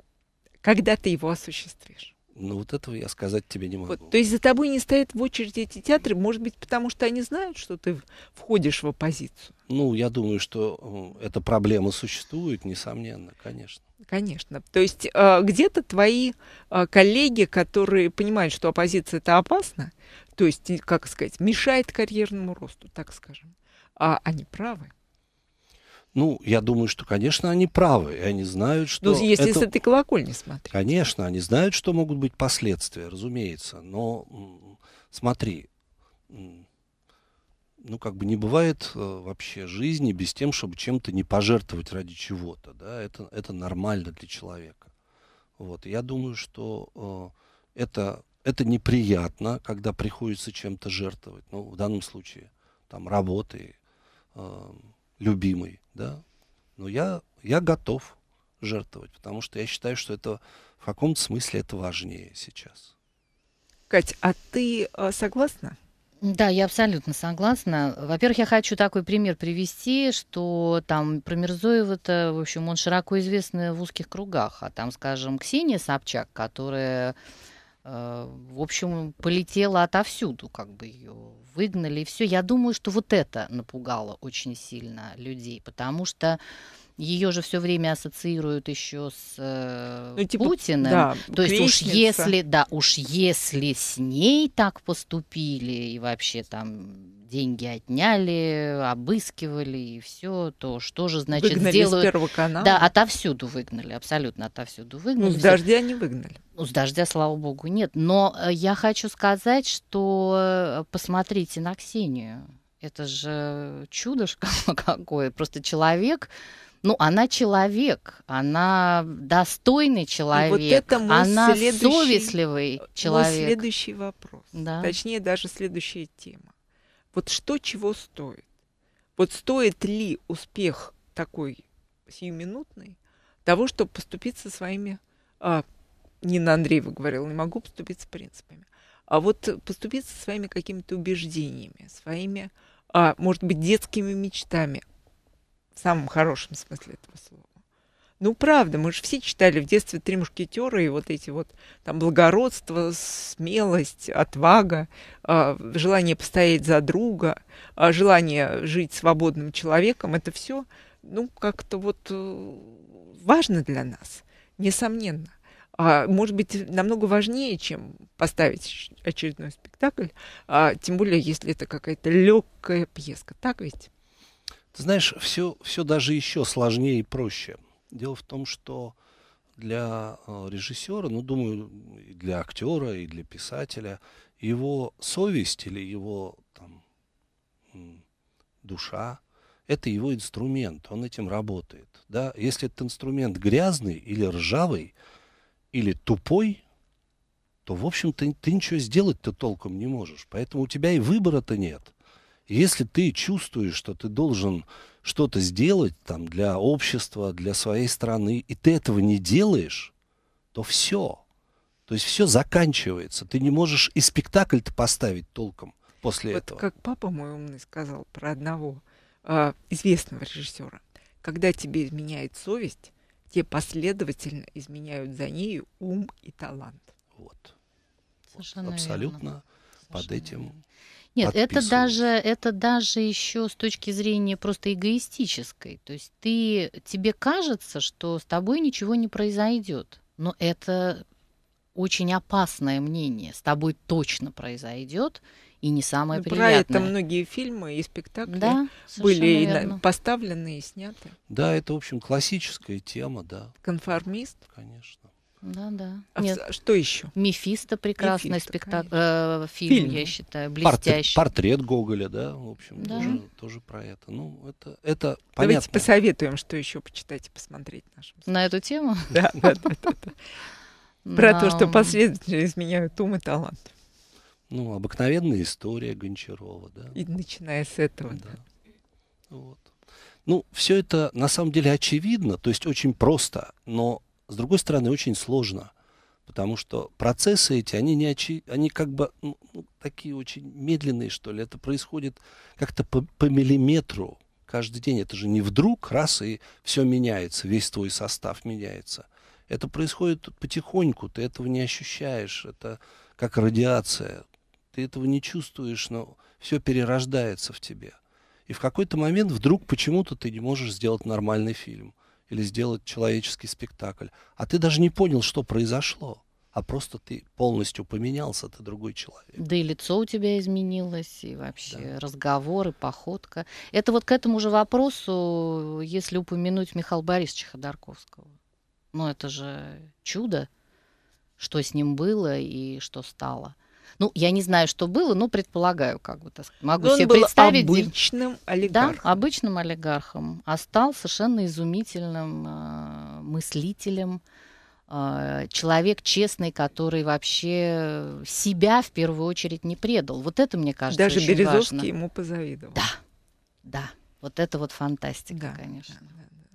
Speaker 1: когда ты его
Speaker 3: осуществишь? Ну, вот этого я сказать тебе не могу. Вот,
Speaker 1: то есть за тобой не стоят в очереди эти театры, может быть, потому что они знают, что ты
Speaker 3: входишь в оппозицию? Ну, я думаю, что э, эта проблема существует, несомненно, конечно.
Speaker 1: Конечно. То есть э, где-то твои э, коллеги, которые понимают, что оппозиция это опасно, то есть, как сказать, мешает карьерному росту, так скажем. А они правы.
Speaker 3: Ну, я думаю, что, конечно, они правы, и они знают, что... Ну, если это... с этой колокольни смотреть. Конечно, они знают, что могут быть последствия, разумеется, но смотри, ну, как бы не бывает э, вообще жизни без тем, чтобы чем-то не пожертвовать ради чего-то, да, это, это нормально для человека. Вот, я думаю, что э, это это неприятно, когда приходится чем-то жертвовать. Ну, в данном случае, там, работы, э, любимой, да. Но я, я готов жертвовать, потому что я считаю, что это в каком-то смысле это важнее сейчас.
Speaker 2: Кать, а ты э,
Speaker 3: согласна?
Speaker 2: Да, я абсолютно согласна. Во-первых, я хочу такой пример привести, что там про Мирзоева-то, в общем, он широко известный в узких кругах. А там, скажем, Ксения Собчак, которая Э, в общем, полетела отовсюду, как бы ее выгнали, и все. Я думаю, что вот это напугало очень сильно людей, потому что ее же все время ассоциируют еще с э, ну, типа, Путиным. Да, То есть уж если, да, уж если с ней так поступили и вообще там деньги отняли, обыскивали и все, то что же значит выгнали сделают? С первого канала. Да, отовсюду выгнали, абсолютно отовсюду выгнали. Ну, с дождя не выгнали. Ну, с дождя, слава богу, нет. Но э, я хочу сказать, что э, посмотрите на Ксению. Это же чудо какое. Просто человек ну, она человек, она достойный человек, И вот это мой она совестливый человек. Мой
Speaker 1: следующий вопрос, да. точнее даже следующая тема. Вот что чего стоит? Вот стоит ли успех такой сиюминутный того, чтобы поступиться своими... А, не на Андреева говорила, не могу поступиться принципами. А вот поступиться своими какими-то убеждениями, своими, а, может быть, детскими мечтами, в самом хорошем смысле этого слова. Ну, правда, мы же все читали в детстве «Три мушкетера» и вот эти вот там благородство, смелость, отвага, э, желание постоять за друга, э, желание жить свободным человеком. Это все, ну, как-то вот э, важно для нас, несомненно. А, может быть, намного важнее, чем поставить очередной спектакль, а, тем более, если это какая-то легкая пьеска. Так ведь?
Speaker 3: Ты знаешь, все, все даже еще сложнее и проще. Дело в том, что для э, режиссера, ну, думаю, и для актера, и для писателя, его совесть или его там, душа, это его инструмент, он этим работает. Да? Если этот инструмент грязный или ржавый, или тупой, то, в общем-то, ты ничего сделать-то толком не можешь. Поэтому у тебя и выбора-то нет. Если ты чувствуешь, что ты должен что-то сделать там для общества, для своей страны, и ты этого не делаешь, то все. То есть все заканчивается. Ты не можешь и спектакль-то поставить толком после вот этого. Как
Speaker 1: папа мой умный сказал про одного э, известного режиссера. Когда тебе изменяет совесть, те последовательно изменяют
Speaker 2: за нею ум и талант. Вот. Совершенно вот. Абсолютно
Speaker 3: верно. под Совершенно этим. Верно. Нет, это даже,
Speaker 2: это даже еще с точки зрения просто эгоистической. То есть ты, тебе кажется, что с тобой ничего не произойдет. Но это очень опасное мнение. С тобой точно произойдет, и не самое Про
Speaker 1: ну, приятное. Про это многие фильмы и спектакли да, были верно. поставлены и сняты.
Speaker 3: Да, это, в общем, классическая тема, да.
Speaker 1: Конформист. Конечно.
Speaker 2: Да, да. А Нет. Что еще? Мефисто прекрасный Мефисто, спектакль, э, фильм, фильм, я ну. считаю, блестящий.
Speaker 3: Портрет, Гоголя, да, в общем, да. Тоже, тоже про это. Ну, это, это понятно. Давайте
Speaker 1: посоветуем, что еще почитать и посмотреть нашим. На эту тему? Да, да, да. да. Про то, что последовательно изменяют ум и талант.
Speaker 3: Ну, обыкновенная история Гончарова, да. И
Speaker 1: начиная с этого, да. Вот.
Speaker 3: Ну, все это на самом деле очевидно, то есть очень просто, но с другой стороны, очень сложно, потому что процессы эти, они, не очи... они как бы ну, ну, такие очень медленные, что ли. Это происходит как-то по, по миллиметру каждый день. Это же не вдруг раз и все меняется, весь твой состав меняется. Это происходит потихоньку, ты этого не ощущаешь. Это как радиация. Ты этого не чувствуешь, но все перерождается в тебе. И в какой-то момент вдруг почему-то ты не можешь сделать нормальный фильм или сделать человеческий спектакль. А ты даже не понял, что произошло. А просто ты полностью поменялся, ты другой человек.
Speaker 2: Да и лицо у тебя изменилось, и вообще да. разговоры, походка. Это вот к этому же вопросу, если упомянуть Михаила Борисовича Ходорковского. Ну, это же чудо, что с ним было и что стало. Ну, я не знаю, что было, но предполагаю, как бы так Могу но себе был представить. Обычным олигархом. Да, обычным олигархом. А стал совершенно изумительным э, мыслителем а, человек честный, который вообще себя в первую очередь не предал. Вот это, мне кажется, Даже очень Березовский важно. ему
Speaker 1: позавидовал. Да,
Speaker 2: да. Вот это вот фантастика, да, конечно. Да, да,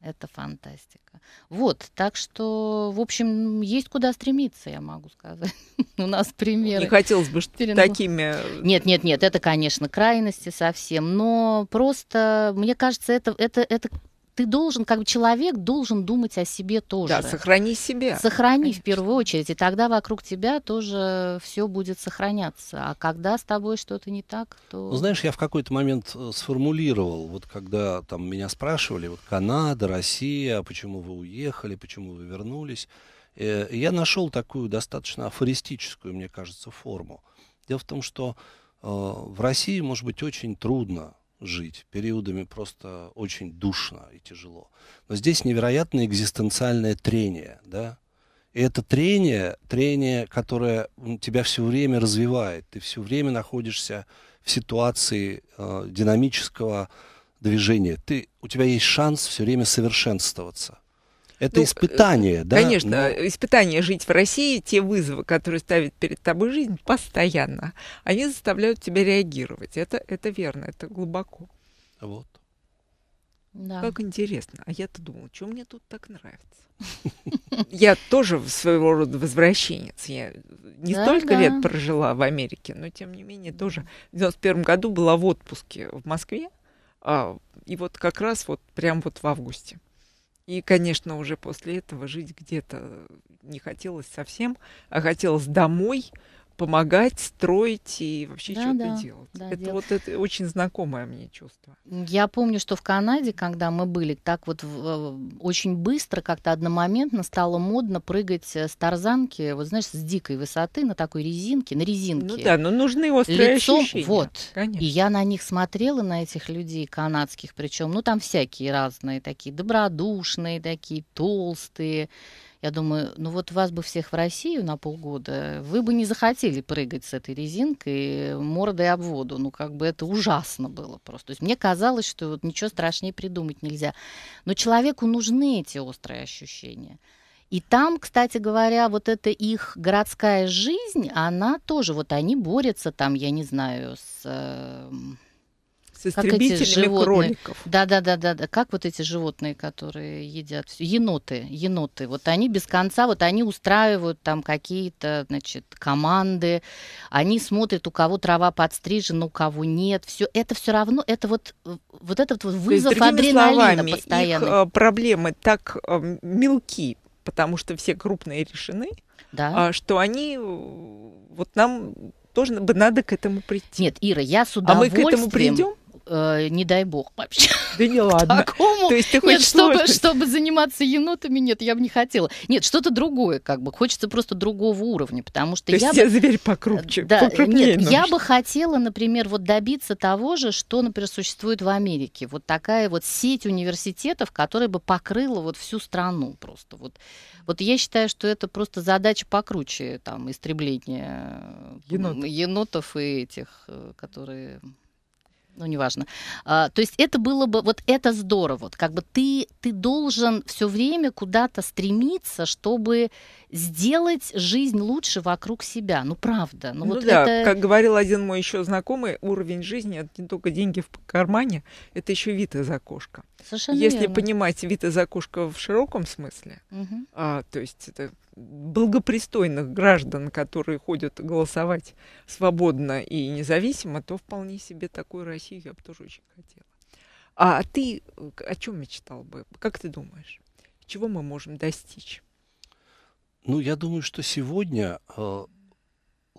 Speaker 2: да. Это фантастика. Вот, так что, в общем, есть куда стремиться, я могу сказать. У нас примеры. Не хотелось бы Перен... такими... Э, нет, нет, нет, это, конечно, крайности совсем, но просто, мне кажется, это, это, это ты должен, как бы человек должен думать о себе тоже. Да, сохрани себя. Сохрани Конечно. в первую очередь, и тогда вокруг тебя тоже все будет сохраняться. А когда с тобой что-то не так, то...
Speaker 3: Ну, знаешь, я в какой-то момент э, сформулировал, вот когда там меня спрашивали, вот Канада, Россия, почему вы уехали, почему вы вернулись, э, я нашел такую достаточно афористическую, мне кажется, форму. Дело в том, что э, в России может быть очень трудно жить. Периодами просто очень душно и тяжело. Но здесь невероятное экзистенциальное трение, да. И это трение, трение, которое тебя все время развивает. Ты все время находишься в ситуации э, динамического движения. Ты, у тебя есть шанс все время совершенствоваться. Это ну, испытание, э, да? Конечно, Но...
Speaker 1: Ну. испытание жить в России, те вызовы, которые ставят перед тобой жизнь постоянно, они заставляют тебя реагировать. Это, это верно, это глубоко. Вот. Да. Как интересно. А я-то думала, что мне тут так нравится? Я тоже своего рода возвращенец. Я не столько лет прожила в Америке, но тем не менее тоже в 91 году была в отпуске в Москве. А, и вот как раз вот прям вот в августе. И, конечно, уже после этого жить где-то не хотелось совсем, а хотелось домой, помогать, строить и вообще да, что-то да, делать. Да, это дел... вот это очень знакомое мне чувство.
Speaker 2: Я помню, что в Канаде, когда мы были, так вот в, э, очень быстро, как-то одномоментно стало модно прыгать с тарзанки, вот знаешь, с дикой высоты на такой резинке, на резинке. Ну да,
Speaker 1: но нужны острые Лицом, ощущения. Вот.
Speaker 2: Конечно. И я на них смотрела, на этих людей канадских, причем, ну там всякие разные такие, добродушные такие, толстые я думаю, ну вот вас бы всех в Россию на полгода, вы бы не захотели прыгать с этой резинкой э, мордой об воду. Ну как бы это ужасно было просто. То есть мне казалось, что вот ничего страшнее придумать нельзя. Но человеку нужны эти острые ощущения. И там, кстати говоря, вот эта их городская жизнь, она тоже, вот они борются там, я не знаю, с эм, с истребителями животные. кроликов. Да, да, да, да, да. Как вот эти животные, которые едят еноты, еноты. Вот они без конца, вот они устраивают там какие-то, значит, команды. Они смотрят, у кого трава подстрижена, у кого нет. Все это все равно, это вот вот этот вот вызов есть, адреналина словами, постоянный. Их
Speaker 1: э, проблемы так э, мелки, потому что все крупные решены, да. А, что они э, вот нам тоже бы надо к
Speaker 2: этому прийти. Нет, Ира, я с удовольствием. А мы к этому придем? э, не дай бог вообще. Да не ладно. Такому. То есть ты хочешь нет, чтобы, чтобы заниматься енотами, нет, я бы не хотела. Нет, что-то другое, как бы. Хочется просто другого уровня, потому что То я есть бы... зверь э, покрупче, да, покрупнее. Нет, я бы хотела, например, вот добиться того же, что, например, существует в Америке. Вот такая вот сеть университетов, которая бы покрыла вот всю страну просто. Вот, вот я считаю, что это просто задача покруче, там, истребления э, Енот. енотов и этих, э, которые ну неважно. А, то есть это было бы, вот это здорово, вот как бы ты, ты должен все время куда-то стремиться, чтобы сделать жизнь лучше вокруг себя, ну правда. Ну, ну вот да, это... как
Speaker 1: говорил один мой еще знакомый, уровень жизни это не только деньги в кармане, это еще вид из окошка. Совершенно Если верно. понимать вид из окошка в широком смысле, угу. а, то есть это благопристойных граждан, которые ходят голосовать свободно и независимо, то вполне себе такую Россию я бы тоже очень хотела. А ты э, о чем мечтал бы? Как ты думаешь? Чего мы можем достичь?
Speaker 3: Ну, я думаю, что сегодня э,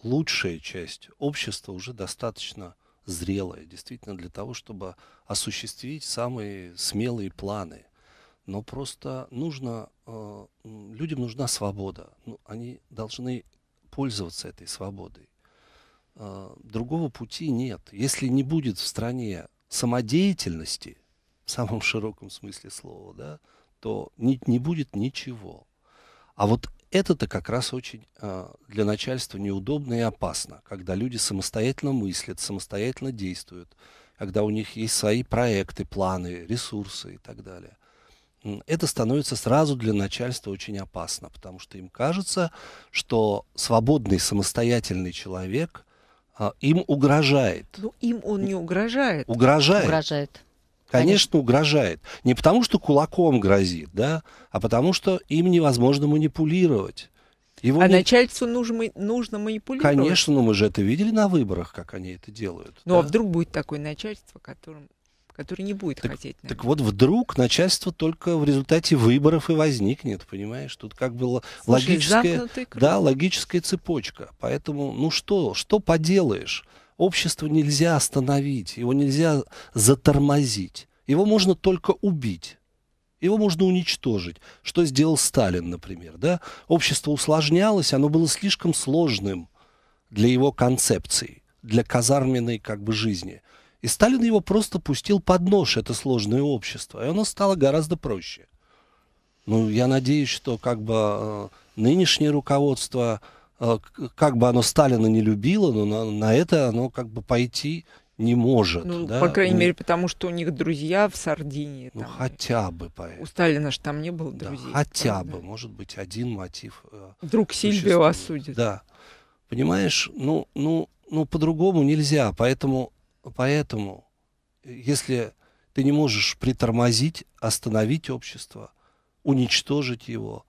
Speaker 3: лучшая часть общества уже достаточно зрелая, действительно, для того, чтобы осуществить самые смелые планы – но просто нужно, э, людям нужна свобода. Ну, они должны пользоваться этой свободой. Э, другого пути нет. Если не будет в стране самодеятельности, в самом широком смысле слова, да, то не, не будет ничего. А вот это-то как раз очень э, для начальства неудобно и опасно, когда люди самостоятельно мыслят, самостоятельно действуют, когда у них есть свои проекты, планы, ресурсы и так далее это становится сразу для начальства очень опасно, потому что им кажется, что свободный, самостоятельный человек а, им угрожает.
Speaker 1: Ну, им он не угрожает. Угрожает. Угрожает.
Speaker 3: Конечно, Конечно, угрожает. Не потому, что кулаком грозит, да, а потому, что им невозможно манипулировать. Его а не... начальству нужно, нужно манипулировать. Конечно, но мы же это видели на выборах, как они это делают.
Speaker 1: Ну а да? а вдруг будет такое начальство, которым который не будет так, хотеть.
Speaker 3: Так вот, вдруг начальство только в результате выборов и возникнет, понимаешь? Тут как было Слушай, логическая, да, логическая цепочка. Поэтому, ну что, что поделаешь? Общество нельзя остановить, его нельзя затормозить. Его можно только убить. Его можно уничтожить, что сделал Сталин, например. Да? Общество усложнялось, оно было слишком сложным для его концепции, для казарменной как бы жизни. И Сталин его просто пустил под нож, это сложное общество. И оно стало гораздо проще. Ну, я надеюсь, что как бы э, нынешнее руководство, э, как бы оно Сталина не любило, но на, на это оно как бы пойти не может. Ну, да? по крайней мере,
Speaker 1: потому что у них друзья в Сардинии.
Speaker 3: Ну, там, хотя бы по У Сталина же там не было друзей. Да, хотя правда? бы, может быть, один мотив. Э, Друг Сильвио осудит. Да. Понимаешь, ну, ну, ну по-другому нельзя. Поэтому Поэтому, если ты не можешь притормозить, остановить общество, уничтожить его,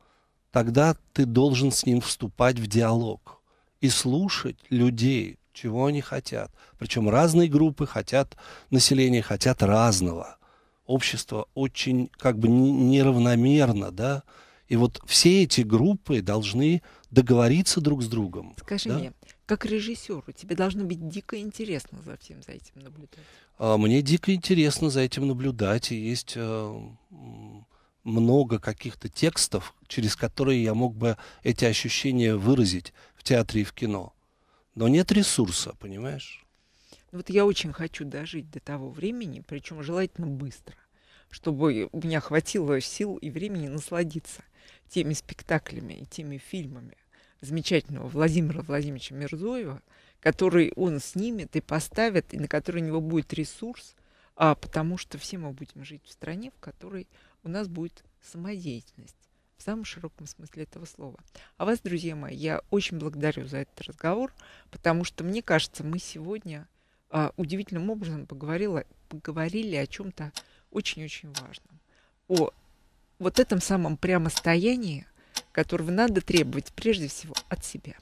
Speaker 3: тогда ты должен с ним вступать в диалог и слушать людей, чего они хотят. Причем разные группы хотят, население хотят разного. Общество очень как бы неравномерно, да, и вот все эти группы должны договориться друг с другом. Скажи да? мне,
Speaker 1: как режиссеру, тебе должно быть дико интересно за всем за этим наблюдать.
Speaker 3: А, мне дико интересно за этим наблюдать, и есть эм, много каких-то текстов, через которые я мог бы эти ощущения выразить в театре и в кино. Но нет ресурса, понимаешь?
Speaker 1: Ну вот я очень хочу дожить до того времени, причем желательно быстро, чтобы у меня хватило сил и времени насладиться теми спектаклями и теми фильмами, замечательного Владимира Владимировича Мирзоева, который он снимет и поставит, и на который у него будет ресурс, а, потому что все мы будем жить в стране, в которой у нас будет самодеятельность в самом широком смысле этого слова. А вас, друзья мои, я очень благодарю за этот разговор, потому что, мне кажется, мы сегодня а, удивительным образом поговорила, поговорили о чем-то очень-очень важном. О вот этом самом прямостоянии, которого надо требовать прежде всего от себя.